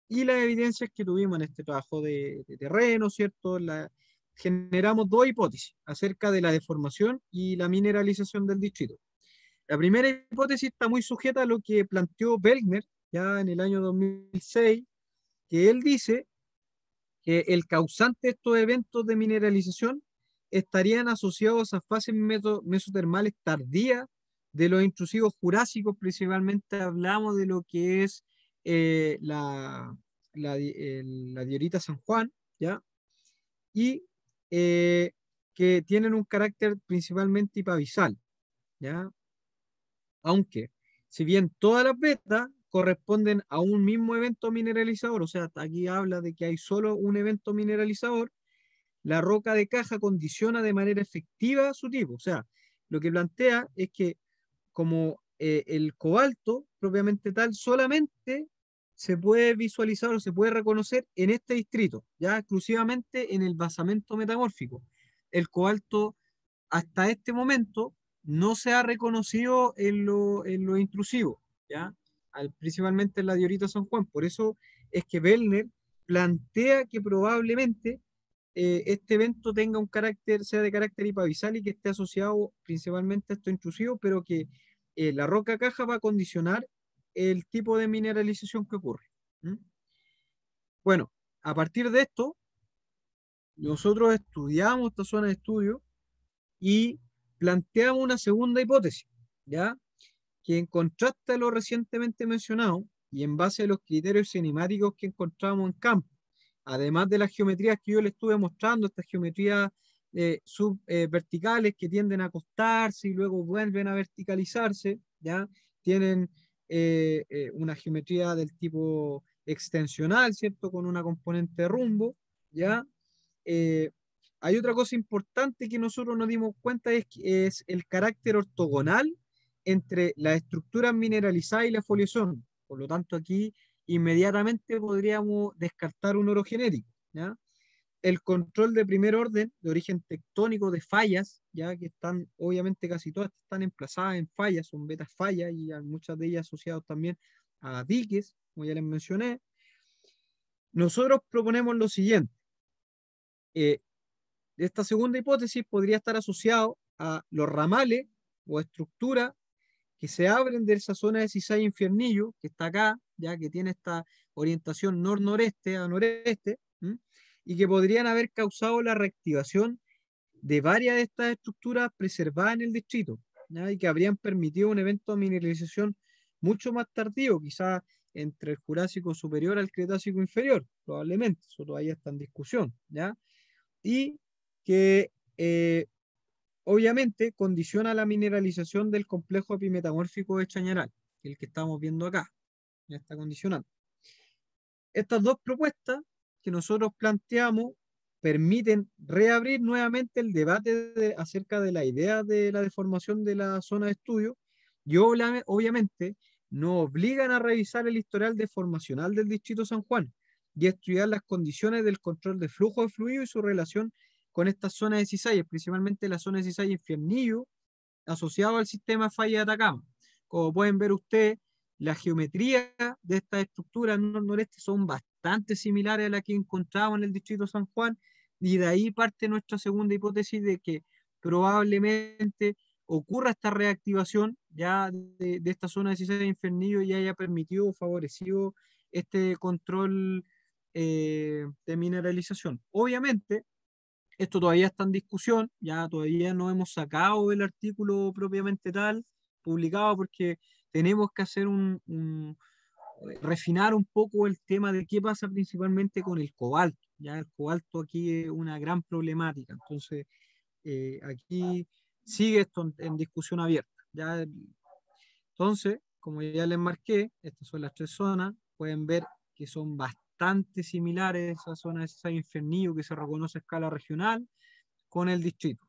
S2: y las evidencias que tuvimos en este trabajo de, terreno, ¿cierto? La, generamos dos hipótesis acerca de la deformación y la mineralización del distrito. La primera hipótesis está muy sujeta a lo que planteó Belgner ya en el año 2006, que él dice que el causante de estos eventos de mineralización estarían asociados a fases mesotermales tardías de los intrusivos jurásicos, principalmente hablamos de lo que es eh, la, diorita San Juan, ¿ya? Y eh, que tienen un carácter principalmente hipavisal, ¿ya? Aunque, si bien todas las vetas corresponden a un mismo evento mineralizador, o sea, aquí habla de que hay solo un evento mineralizador, la roca de caja condiciona de manera efectiva su tipo. O sea, lo que plantea es que como eh, el cobalto propiamente tal solamente se puede visualizar o se puede reconocer en este distrito, ya exclusivamente en el basamento metamórfico. El cobalto hasta este momento no se ha reconocido en lo, en intrusivo, ¿ya? Al, principalmente en la diorita San Juan. Por eso es que Bellner plantea que probablemente eh, este evento tenga un carácter, sea de carácter hipavisal y que esté asociado principalmente a esto intrusivo, pero que eh, la roca caja va a condicionar el tipo de mineralización que ocurre. Bueno, a partir de esto, nosotros estudiamos esta zona de estudio y planteamos una segunda hipótesis, ¿ya? Que en contraste a lo recientemente mencionado y en base a los criterios cinemáticos que encontramos en campo, además de las geometrías que yo les estuve mostrando, estas geometrías eh, subverticales que tienden a acostarse y luego vuelven a verticalizarse, ¿ya? tienen eh, eh, una geometría del tipo extensional, ¿cierto? Con una componente de rumbo, ¿ya? hay otra cosa importante que nosotros nos dimos cuenta es, es el carácter ortogonal entre la estructura mineralizada y la foliación. Por lo tanto, aquí inmediatamente podríamos descartar un oro El control de primer orden, de origen tectónico, de fallas, ya que están, obviamente casi todas están emplazadas en fallas, son betas fallas y muchas de ellas asociadas también a diques, como ya les mencioné. Nosotros proponemos lo siguiente. Eh, esta segunda hipótesis podría estar asociado a los ramales o estructuras que se abren de esa zona de Cisay Infiernillo, que está acá, ya que tiene esta orientación nor-noreste a noreste, y que podrían haber causado la reactivación de varias de estas estructuras preservadas en el distrito, y que habrían permitido un evento de mineralización mucho más tardío, quizás entre el Jurásico superior al Cretácico inferior, probablemente, eso todavía está en discusión, ¿ya? y que eh, obviamente condiciona la mineralización del complejo epimetamórfico de Chañaral, el que estamos viendo acá, ya esta Estas dos propuestas que nosotros planteamos permiten reabrir nuevamente el debate acerca de la idea de la deformación de la zona de estudio y obviamente nos obligan a revisar el historial deformacional del distrito San Juan y estudiar las condiciones del control de flujo de fluido y su relación con esta zona de Cisayas, principalmente la zona de Cisayas y asociado al sistema falla de Atacama. Como pueden ver ustedes, la geometría de estas estructuras nord-noreste son bastante similares a la que encontramos en el distrito San Juan, y de ahí parte nuestra segunda hipótesis de que probablemente ocurra esta reactivación ya de, esta zona de y Infernillo y haya permitido o favorecido este control eh, de mineralización. Obviamente, esto todavía está en discusión, ya todavía no hemos sacado el artículo propiamente tal, publicado, porque tenemos que hacer un, eh, refinar un poco el tema de qué pasa principalmente con el cobalto. Ya el cobalto aquí es una gran problemática, entonces eh, aquí sigue esto en, discusión abierta. entonces, como ya les marqué, estas son las tres zonas, pueden ver que son bastante bastante similares a esa zona de San Infernillo que se reconoce a escala regional con el distrito.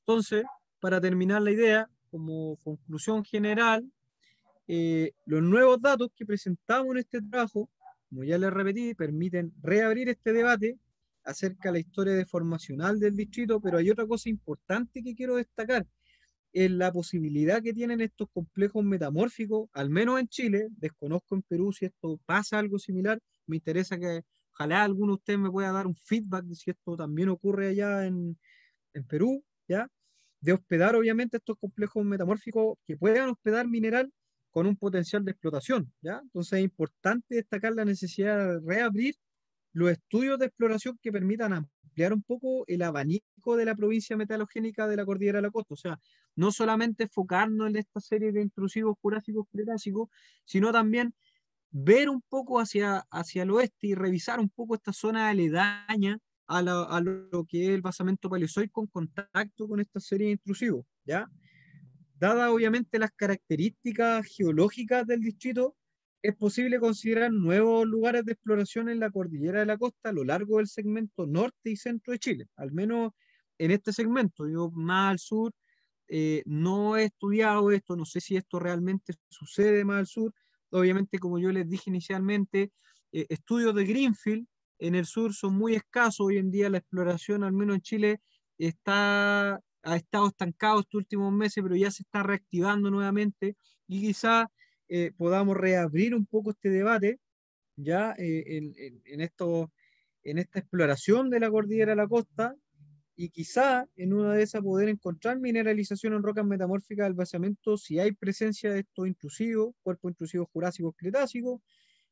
S2: Entonces, para terminar la idea, como conclusión general, eh, los nuevos datos que presentamos en este trabajo, como ya les repetí, permiten reabrir este debate acerca de la historia deformacional del distrito, pero hay otra cosa importante que quiero destacar, es la posibilidad que tienen estos complejos metamórficos, al menos en Chile, desconozco en Perú si esto pasa algo similar, me interesa que ojalá alguno de ustedes me pueda dar un feedback de si esto también ocurre allá en, en Perú, ¿ya? De hospedar obviamente estos complejos metamórficos que puedan hospedar mineral con un potencial de explotación, ¿ya? Entonces es importante destacar la necesidad de reabrir los estudios de exploración que permitan un poco el abanico de la provincia metalogénica de la cordillera de la costa. O sea, no solamente enfocarnos en esta serie de intrusivos jurásicos cretácicos, sino también ver un poco hacia, hacia el oeste y revisar un poco esta zona aledaña a, lo que es el basamento paleozoico con contacto con esta serie de intrusivos, ¿ya? Dada obviamente las características geológicas del distrito, es posible considerar nuevos lugares de exploración en la cordillera de la costa a lo largo del segmento norte y centro de Chile, al menos en este segmento. Yo más al sur eh, no he estudiado esto, no sé si esto realmente sucede más al sur. Obviamente, como yo les dije inicialmente, eh, estudios de Greenfield en el sur son muy escasos. Hoy en día la exploración, al menos en Chile, está, ha estado estancado estos últimos meses, pero ya se está reactivando nuevamente y quizá eh, podamos reabrir un poco este debate ya eh, en, esta exploración de la cordillera de la costa y quizá en una de esas poder encontrar mineralización en rocas metamórficas del vaciamiento si hay presencia de estos intrusivos, cuerpos intrusivos jurásicos cretácicos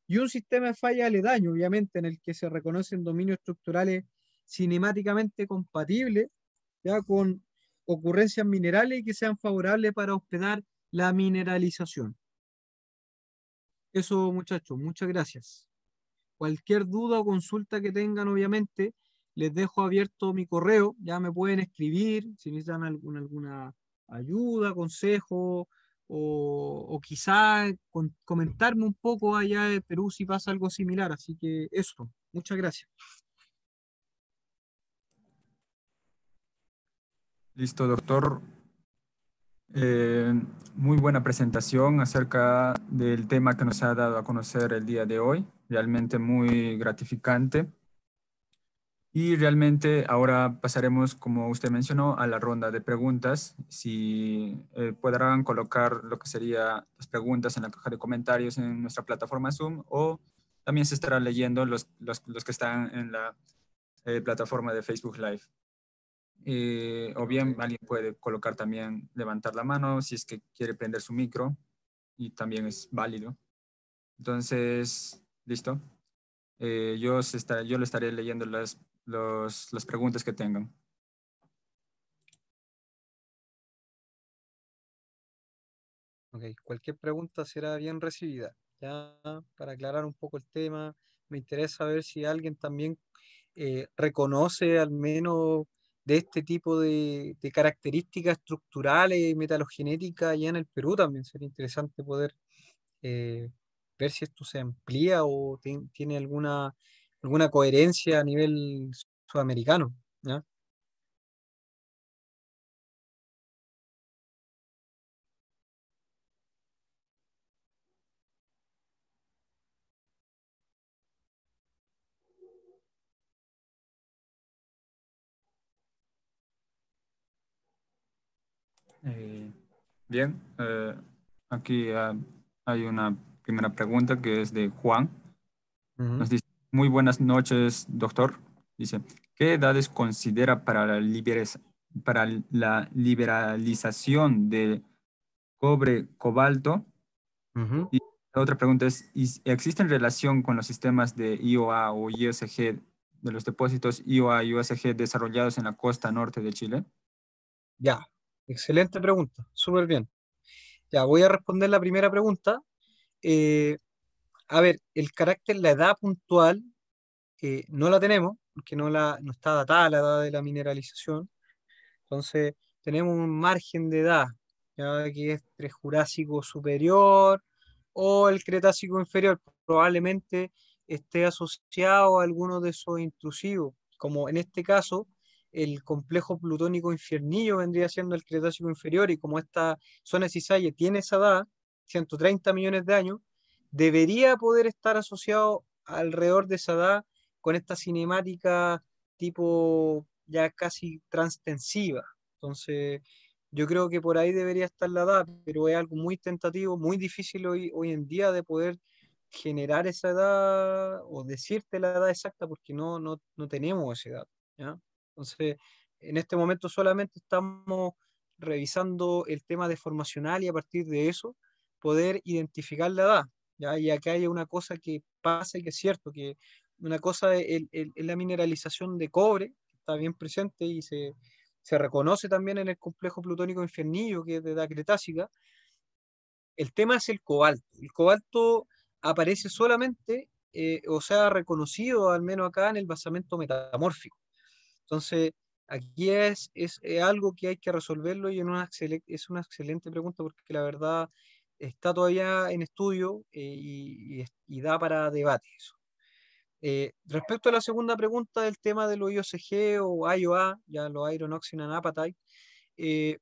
S2: y un sistema de falla aledaño, obviamente, en el que se reconocen dominios estructurales cinemáticamente compatibles ya con ocurrencias minerales y que sean favorables para hospedar la mineralización. Eso, muchachos, muchas gracias. Cualquier duda o consulta que tengan, obviamente, les dejo abierto mi correo. Ya me pueden escribir si necesitan alguna, alguna ayuda, consejo, o, quizá comentarme un poco allá de Perú si pasa algo similar. Así que eso, muchas gracias.
S1: Listo, doctor. Eh, muy buena presentación acerca del tema que nos ha dado a conocer el día de hoy. Realmente muy gratificante. Y realmente ahora pasaremos, como usted mencionó, a la ronda de preguntas. Si eh, podrán colocar lo que serían las preguntas en la caja de comentarios en nuestra plataforma Zoom o también se estarán leyendo los, que están en la eh, plataforma de Facebook Live. Eh, o bien alguien puede colocar también, levantar la mano si es que quiere prender su micro y también es válido. Entonces, listo. Eh, yo, se yo le estaré leyendo las, las
S3: preguntas que tengan.
S2: cualquier pregunta será bien recibida. Ya para aclarar un poco el tema, me interesa ver si alguien también eh, reconoce al menos de este tipo de, características estructurales y metalogenéticas allá en el Perú también. Sería interesante poder eh, ver si esto se amplía o tiene alguna, alguna coherencia a nivel sudamericano.
S1: Bien, eh, aquí ah, hay una primera pregunta que es de Juan. Nos dice, muy buenas noches, doctor. Dice, ¿qué edades considera para la, liberalización de cobre, cobalto? Y la otra pregunta es, ¿existe relación con los sistemas de IOA o ISG de los depósitos IOA y USG desarrollados en la costa norte de Chile? Ya, Excelente pregunta,
S2: súper bien. Ya, voy a responder la primera pregunta. Eh, a ver, el carácter, la edad puntual, eh, no la tenemos, porque no, la, está datada la edad de la mineralización. Entonces, tenemos un margen de edad, ya que es Jurásico superior o el cretácico inferior. Probablemente esté asociado a alguno de esos intrusivos, como en este caso, el complejo plutónico infiernillo vendría siendo el Cretácico inferior y como esta zona cisalle tiene esa edad, 130 millones de años, debería poder estar asociado alrededor de esa edad con esta cinemática tipo ya casi transtensiva. Entonces, yo creo que por ahí debería estar la edad, pero es algo muy tentativo, muy difícil hoy, en día de poder generar esa edad o decirte la edad exacta porque no, no, tenemos esa edad. ¿ya? Entonces, en este momento solamente estamos revisando el tema de formacional y a partir de eso poder identificar la edad. ¿ya? Y acá hay una cosa que pasa y que es cierto, que una cosa es, la mineralización de cobre, está bien presente y se, reconoce también en el complejo plutónico infernillo que es de edad cretácica. El tema es el cobalto. El cobalto aparece solamente, eh, o sea, reconocido al menos acá en el basamento metamórfico. Entonces, aquí es, es, algo que hay que resolverlo y en una es una excelente pregunta porque la verdad está todavía en estudio eh, y, da para debate eso. Eh, respecto a la segunda pregunta del tema de los IOCG o IOA, ya los Iron Oxygen Apatite, eh,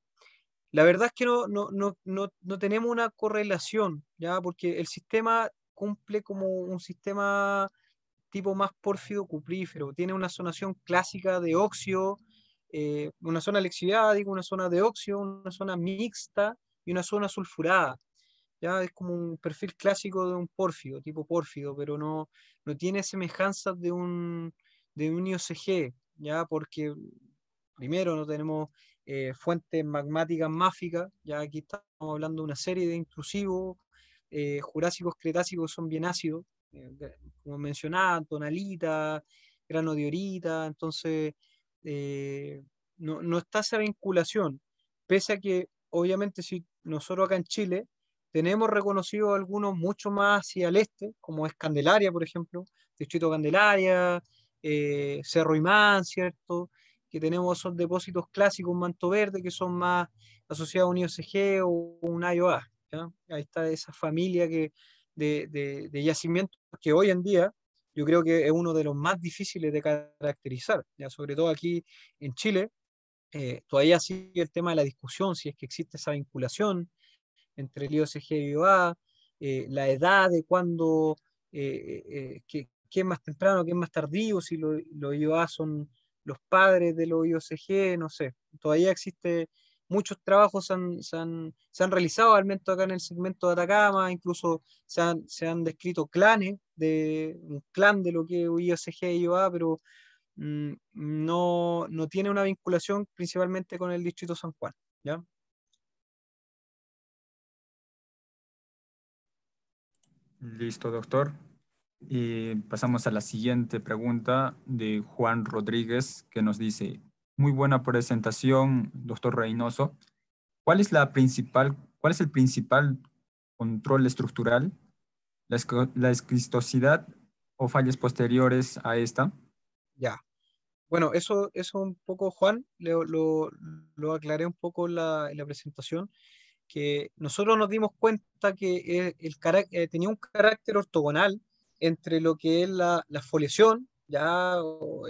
S2: la verdad es que no, no, tenemos una correlación, ya porque el sistema cumple como un sistema tipo más pórfido cuprífero. Tiene una zonación clásica de óxido, eh, una zona lexiviada, digo, una zona de óxido, una zona mixta y una zona sulfurada. Ya es como un perfil clásico de un pórfido, tipo pórfido, pero no, no tiene semejanzas de un, de un IOCG, ya porque primero no tenemos eh, fuentes magmáticas máficas, ya aquí estamos hablando de una serie de intrusivos, eh, jurásicos, cretácicos son bien ácidos, eh, como mencionaba, tonalita, grano de orita, entonces eh, no, no, está esa vinculación, pese a que obviamente si nosotros acá en Chile tenemos reconocido algunos mucho más hacia el este, como es Candelaria, por ejemplo, Distrito Candelaria, eh, Cerro Imán, ¿cierto? Que tenemos esos depósitos clásicos, manto verde, que son más asociados a un IOCG o un IOA. Ahí está esa familia que de, de, yacimientos que hoy en día yo creo que es uno de los más difíciles de caracterizar, ya sobre todo aquí en Chile. Eh, todavía sigue el tema de la discusión, si es que existe esa vinculación entre el IOCG y IOA, eh, la edad de cuándo, eh, qué, es más temprano, qué es más tardío, si los lo IOA son los padres de los IOCG, no sé. Todavía existe muchos trabajos se han, realizado, al menos acá en el segmento de Atacama, incluso se han, descrito clanes, de, un clan de lo que IOCG y IOA, pero mm, no, tiene una vinculación principalmente con el distrito San Juan. ¿ya?
S3: Listo, doctor.
S1: Y pasamos a la siguiente pregunta de Juan Rodríguez, que nos dice, muy buena presentación, doctor Reynoso. ¿Cuál es, la principal, cuál es el principal control estructural? La, la o fallas posteriores a esta.
S2: Ya. Bueno, eso, eso un poco, Juan, lo, lo, aclaré un poco en la, presentación, que nosotros nos dimos cuenta que eh, el, eh, tenía un carácter ortogonal entre lo que es la, la foliación, ya, o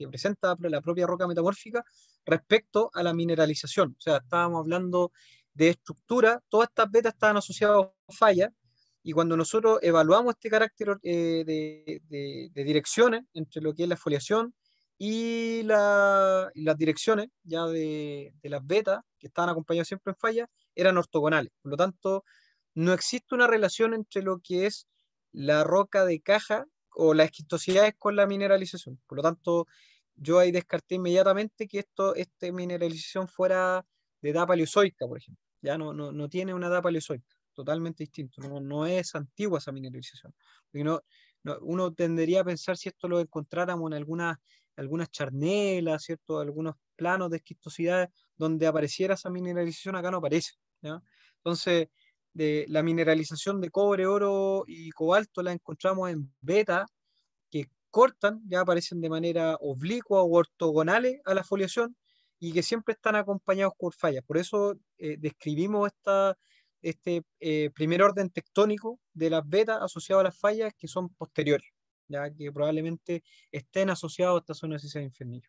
S2: que presenta la propia roca metamórfica respecto a la mineralización. O sea, estábamos hablando de estructura, todas estas vetas estaban asociadas a fallas, y cuando nosotros evaluamos este carácter eh, de, direcciones entre lo que es la foliación y, las direcciones ya de, las betas, que estaban acompañadas siempre en fallas, eran ortogonales. Por lo tanto, no existe una relación entre lo que es la roca de caja o esquistosidad es con la mineralización. Por lo tanto, yo ahí descarté inmediatamente que esto, esta mineralización fuera de edad paleozoica, por ejemplo. Ya no, no, tiene una edad paleozoica, totalmente distinto. No, es antigua esa mineralización. No, uno tendería a pensar si esto lo encontráramos en algunas, algunas charnelas, ¿cierto? algunos planos de esquistosidad donde apareciera esa mineralización, acá no aparece. Entonces, de la mineralización de cobre, oro y cobalto la encontramos en beta, que cortan, ya aparecen de manera oblicua o ortogonales a la foliación y que siempre están acompañados por fallas. Por eso eh, describimos este eh, primer orden tectónico de las betas asociado a las fallas que son posteriores, ya que probablemente estén asociados a esta zona de infernillo.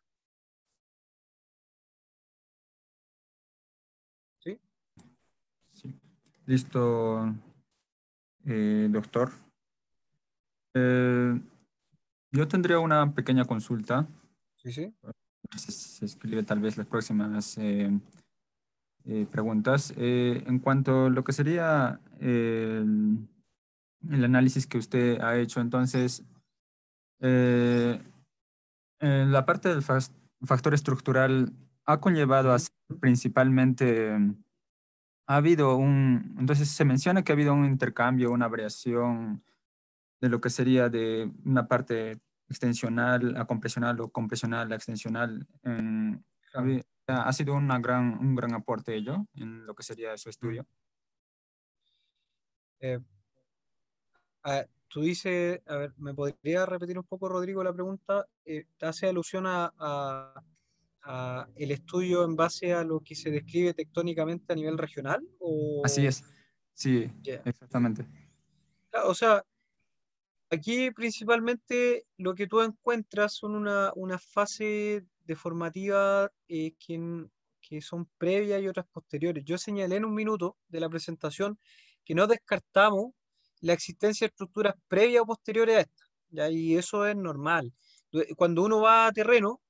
S1: Listo, eh, doctor. Eh, yo tendría una pequeña consulta. Sí, sí. Se, escribe tal vez las próximas eh, preguntas. en cuanto a lo que sería el, análisis que usted ha hecho, entonces, la parte del factor estructural ha conllevado a ser principalmente ha habido un, entonces se menciona que ha habido un intercambio, una variación de lo que sería de una parte extensional a compresional o compresional a extensional. Eh, ha, sido una gran, un gran aporte ello en lo que sería su estudio. Eh, ah,
S2: tú dices, a ver, ¿me podría repetir un poco, Rodrigo, la pregunta? Eh, hace alusión a el estudio en base a lo que se describe tectónicamente a nivel regional? Así
S1: es, sí, exactamente.
S2: O sea, aquí principalmente lo que tú encuentras son una, una fase deformativa eh, que, son previas y otras posteriores. Yo señalé en un minuto de la presentación que no descartamos la existencia de estructuras previas o posteriores a esta, y eso es normal. Cuando uno va a terreno,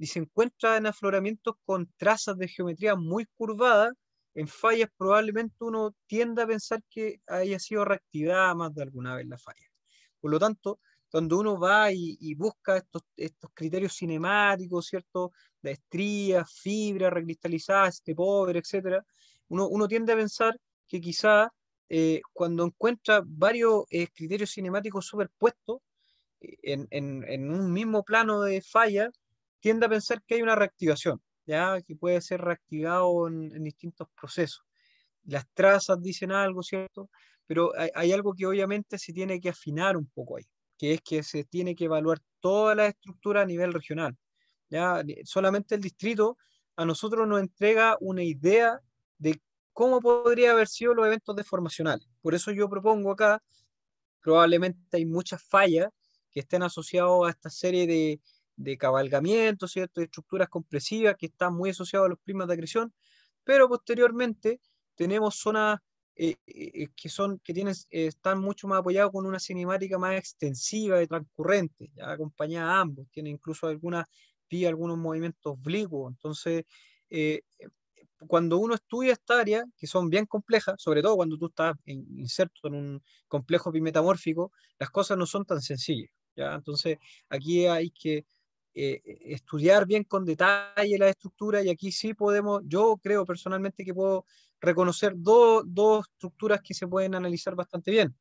S2: y se encuentra en afloramientos con trazas de geometría muy curvada, en fallas probablemente uno tiende a pensar que haya sido reactivada más de alguna vez la falla. Por lo tanto, cuando uno va y, busca estos, estos, criterios cinemáticos, ¿cierto? De estrías, fibras recristalizadas, este pobre, etc., uno, uno tiende a pensar que quizá eh, cuando encuentra varios eh, criterios cinemáticos superpuestos eh, en, en, en, un mismo plano de falla, tiende a pensar que hay una reactivación, ¿ya? que puede ser reactivado en, distintos procesos. Las trazas dicen algo, ¿cierto? Pero hay, algo que obviamente se tiene que afinar un poco ahí, que es que se tiene que evaluar toda la estructura a nivel regional. ¿ya? Solamente el distrito a nosotros nos entrega una idea de cómo podría haber sido los eventos deformacionales. Por eso yo propongo acá, probablemente hay muchas fallas que estén asociadas a esta serie de, de cabalgamiento, ¿cierto? De estructuras compresivas que están muy asociadas a los primas de acreción, pero posteriormente tenemos zonas eh, eh, que, son, que tienen, eh, están mucho más apoyadas con una cinemática más extensiva y transcurrente, ya acompañada a ambos, tiene incluso algunas algunos movimientos oblicuos, entonces cuando uno estudia esta área, que son bien complejas, sobre todo cuando tú estás inserto en un complejo bimetamórfico, las cosas no son tan sencillas. ¿ya? Entonces, aquí hay que eh, e-, estudiar bien con detalle la estructura y aquí sí podemos, yo creo personalmente que puedo reconocer dos estructuras que se pueden analizar bastante bien.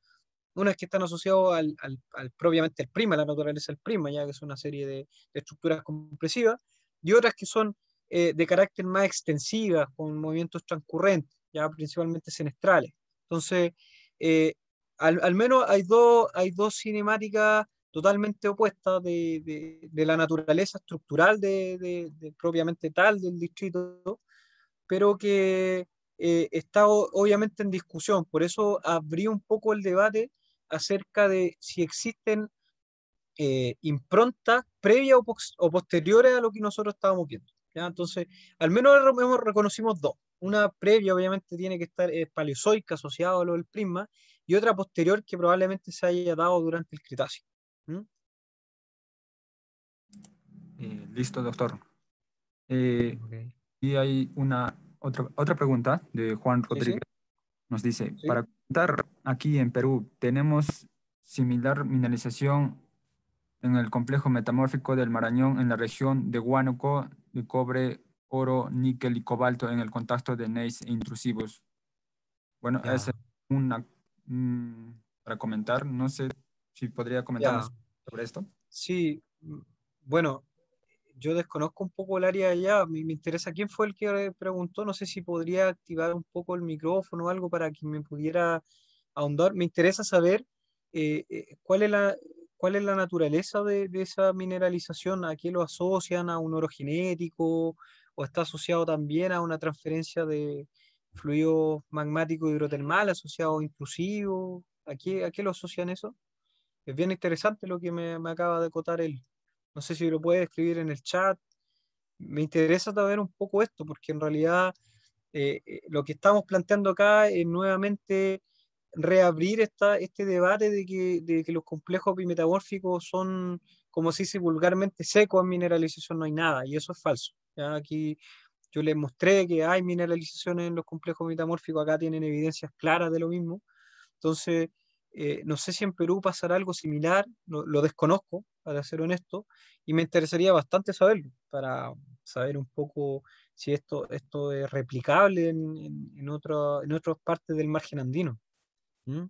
S2: Una es que están asociadas al, al, propiamente al prima, la naturaleza del prima, ya que es una serie de, estructuras compresivas, y otras que son eh, de carácter más extensivas, con movimientos transcurrentes, ya principalmente senestrales. Entonces, eh, al, al, menos hay, dos hay dos cinemáticas totalmente opuesta de, la naturaleza estructural de, propiamente tal del distrito, pero que eh, está obviamente en discusión. Por eso abrí un poco el debate acerca de si existen eh, improntas previas o, posteriores a lo que nosotros estábamos viendo. Entonces, al menos reconocimos dos. Una previa, obviamente, tiene que estar eh, paleozoica asociada a lo del prisma, y otra posterior que probablemente se haya dado
S1: durante el Cretácico. Eh, listo, doctor. Eh, y hay una otra, otra pregunta de Juan Rodríguez. Nos dice, para comentar aquí en Perú, ¿tenemos similar mineralización en el complejo metamórfico del Marañón en la región de Huánuco de cobre, oro, níquel y cobalto en el contacto de neis e intrusivos? Bueno, es una mm, para comentar. No sé si podría comentar sobre esto. Sí, bueno, yo
S2: desconozco un poco el área allá, me, interesa quién fue el que preguntó, no sé si podría activar un poco el micrófono o algo para que me pudiera ahondar. Me interesa saber eh, eh, cuál, es la, cuál es la naturaleza de, esa mineralización, a qué lo asocian, a un oro genético o está asociado también a una transferencia de fluido magmático hidrotermal asociado inclusivo, ¿a qué, a qué lo asocian eso? Es bien interesante lo que me, acaba de acotar él. No sé si lo puede escribir en el chat. Me interesa saber un poco esto, porque en realidad eh, eh, lo que estamos planteando acá es nuevamente reabrir esta, este debate de que, de que los complejos bimetamórficos son, como se dice vulgarmente, secos en mineralización, no hay nada, y eso es falso. Aquí yo les mostré que hay mineralización en los complejos metamórficos, acá tienen evidencias claras de lo mismo. Entonces, eh, no sé si en Perú pasará algo similar, lo desconozco, para ser honesto, y me interesaría bastante saberlo, para saber un poco si esto, esto es replicable en, en, en, otras partes del margen andino. ¿Mm?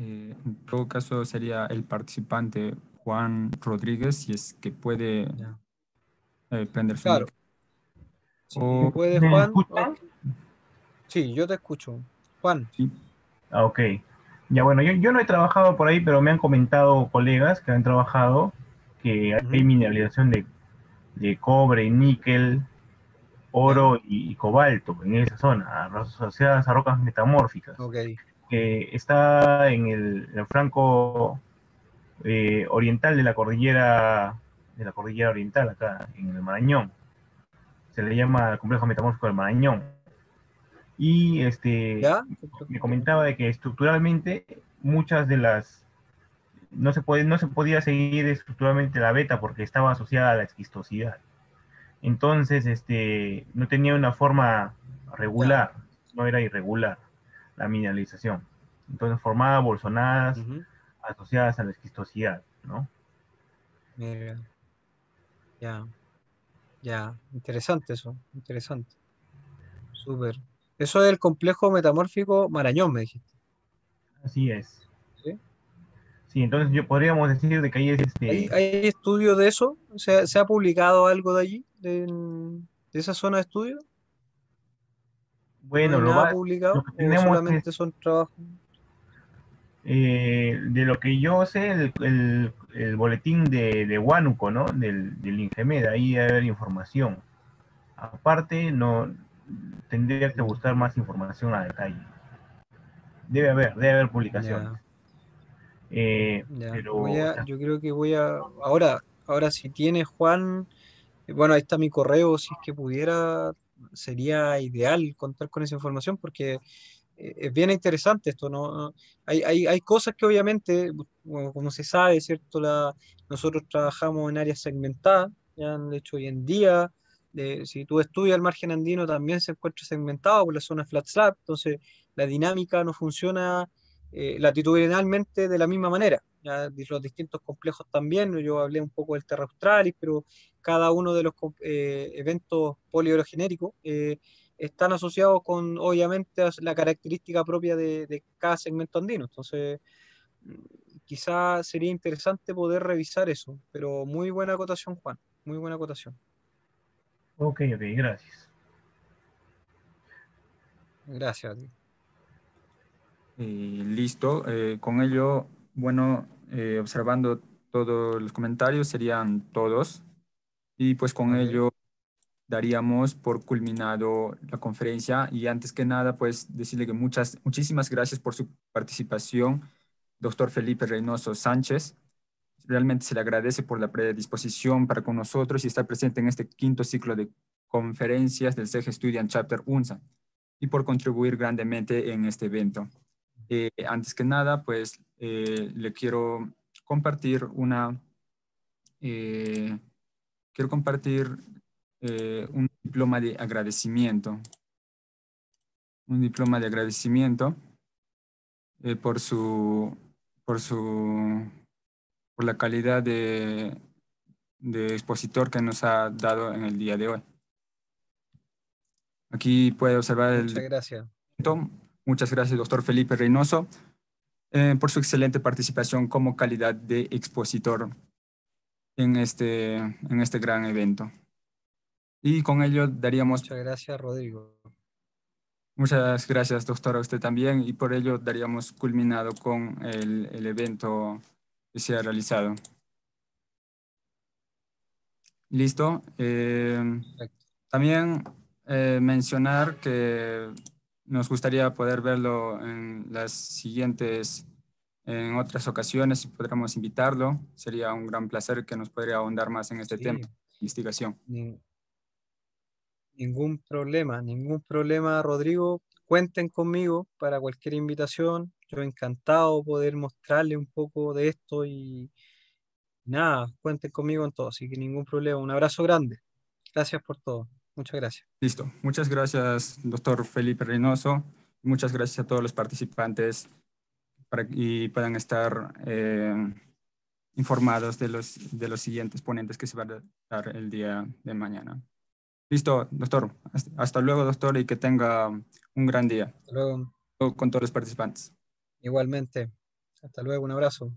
S1: Eh, en todo caso sería el participante Juan Rodríguez, si es que puede eh, prender claro.
S3: puede, Juan.
S2: Sí, yo te escucho. Juan.
S3: Ah, ok. Ya bueno, yo, no he trabajado por ahí, pero me han comentado colegas que han trabajado que hay mineralización de, cobre, níquel, oro y, cobalto en esa zona, asociadas a rocas metamórficas. Okay. Que está en el, franco eh, oriental de la cordillera de la cordillera oriental acá en el Marañón. Se le llama el complejo metamórfico del Marañón y este, me comentaba de que estructuralmente muchas de las no se, puede, no se podía seguir estructuralmente la beta porque estaba asociada a la esquistosidad. Entonces, este, no tenía una forma regular, no era irregular la mineralización. Entonces formaba bolsonadas asociadas a la esquistosidad, ¿no?
S2: Mira. Ya. Ya, interesante eso, interesante. Súper. Eso es el complejo metamórfico Marañón,
S3: me dijiste. Así es. Sí, entonces yo podríamos decir de que ahí este... ¿Hay,
S2: ¿Hay, estudio de eso? ¿Se, ha publicado algo de allí? De,
S3: esa zona de estudio? Bueno, ¿No lo, va, publicado, lo son trabajos. Eh, de lo que yo sé, el, boletín de, de, Huánuco, ¿no? Del, del Ingemed, ahí debe haber información. Aparte, no, tendría que buscar más información a detalle. Debe haber, debe haber publicaciones. Eh, pero,
S2: yo creo que voy a. Ahora, ahora si tiene Juan, eh, bueno, ahí está mi correo, si es que pudiera, sería ideal contar con esa información porque eh, es bien interesante esto, ¿no? Hay, hay, hay cosas que obviamente, como se sabe, ¿cierto? La, nosotros trabajamos en áreas segmentadas, ya han hecho hoy en día si tú estudias el margen andino, también se encuentra segmentado por la zona flat slab, entonces la dinámica no funciona eh, latitudinalmente de la misma manera. los distintos complejos también, yo hablé un poco del Terra Australis, pero cada uno de los eh, eventos poliorogenéricos eh, están asociados con, obviamente, la característica propia de, cada segmento andino. Entonces, mm, quizá sería interesante poder revisar eso, pero muy buena acotación, Juan, muy buena acotación.
S3: Ok, ok, gracias. Gracias.
S1: listo. Eh, con ello, bueno, eh, observando todos los comentarios, serían todos. Y pues con ello daríamos por culminado la conferencia. Y antes que nada, pues decirle que muchas, muchísimas gracias por su participación, doctor Felipe Reynoso Sánchez realmente se le agradece por la predisposición para con nosotros y estar presente en este quinto ciclo de conferencias del CEG Student Chapter UNSA y por contribuir grandemente en este evento. Eh, antes que nada, pues eh, le quiero compartir una, eh, quiero compartir un diploma de agradecimiento, un diploma de agradecimiento por su, por su por la calidad de, expositor que nos ha dado en el día de hoy. Aquí puede observar el... Muchas gracias. Muchas gracias, doctor Felipe Reynoso, eh, por su excelente participación como calidad de expositor en este, en este gran evento. Y con ello daríamos... Muchas gracias, Rodrigo. Muchas gracias, doctor, a usted también. Y por ello daríamos culminado con el, el evento que se ha realizado. Listo. Eh, también eh, mencionar que nos gustaría poder verlo en las siguientes, en otras ocasiones, si podríamos invitarlo. Sería un gran placer que nos podría ahondar más en este tema, investigación.
S2: ningún problema, ningún problema, Rodrigo. Cuenten conmigo para cualquier invitación. Yo encantado poder mostrarle un poco de esto y nada, cuente conmigo en todo, así que ningún problema. Un abrazo grande. Gracias por todo. Muchas gracias.
S1: Listo. Muchas gracias, doctor Felipe Reynoso. Muchas gracias a todos los participantes para, y puedan estar eh, informados de los, de los siguientes ponentes que se van a dar el día de mañana. Listo, doctor. Hasta, luego, doctor, y que tenga un gran día. luego. Con todos los participantes.
S2: Igualmente. Hasta luego, un abrazo.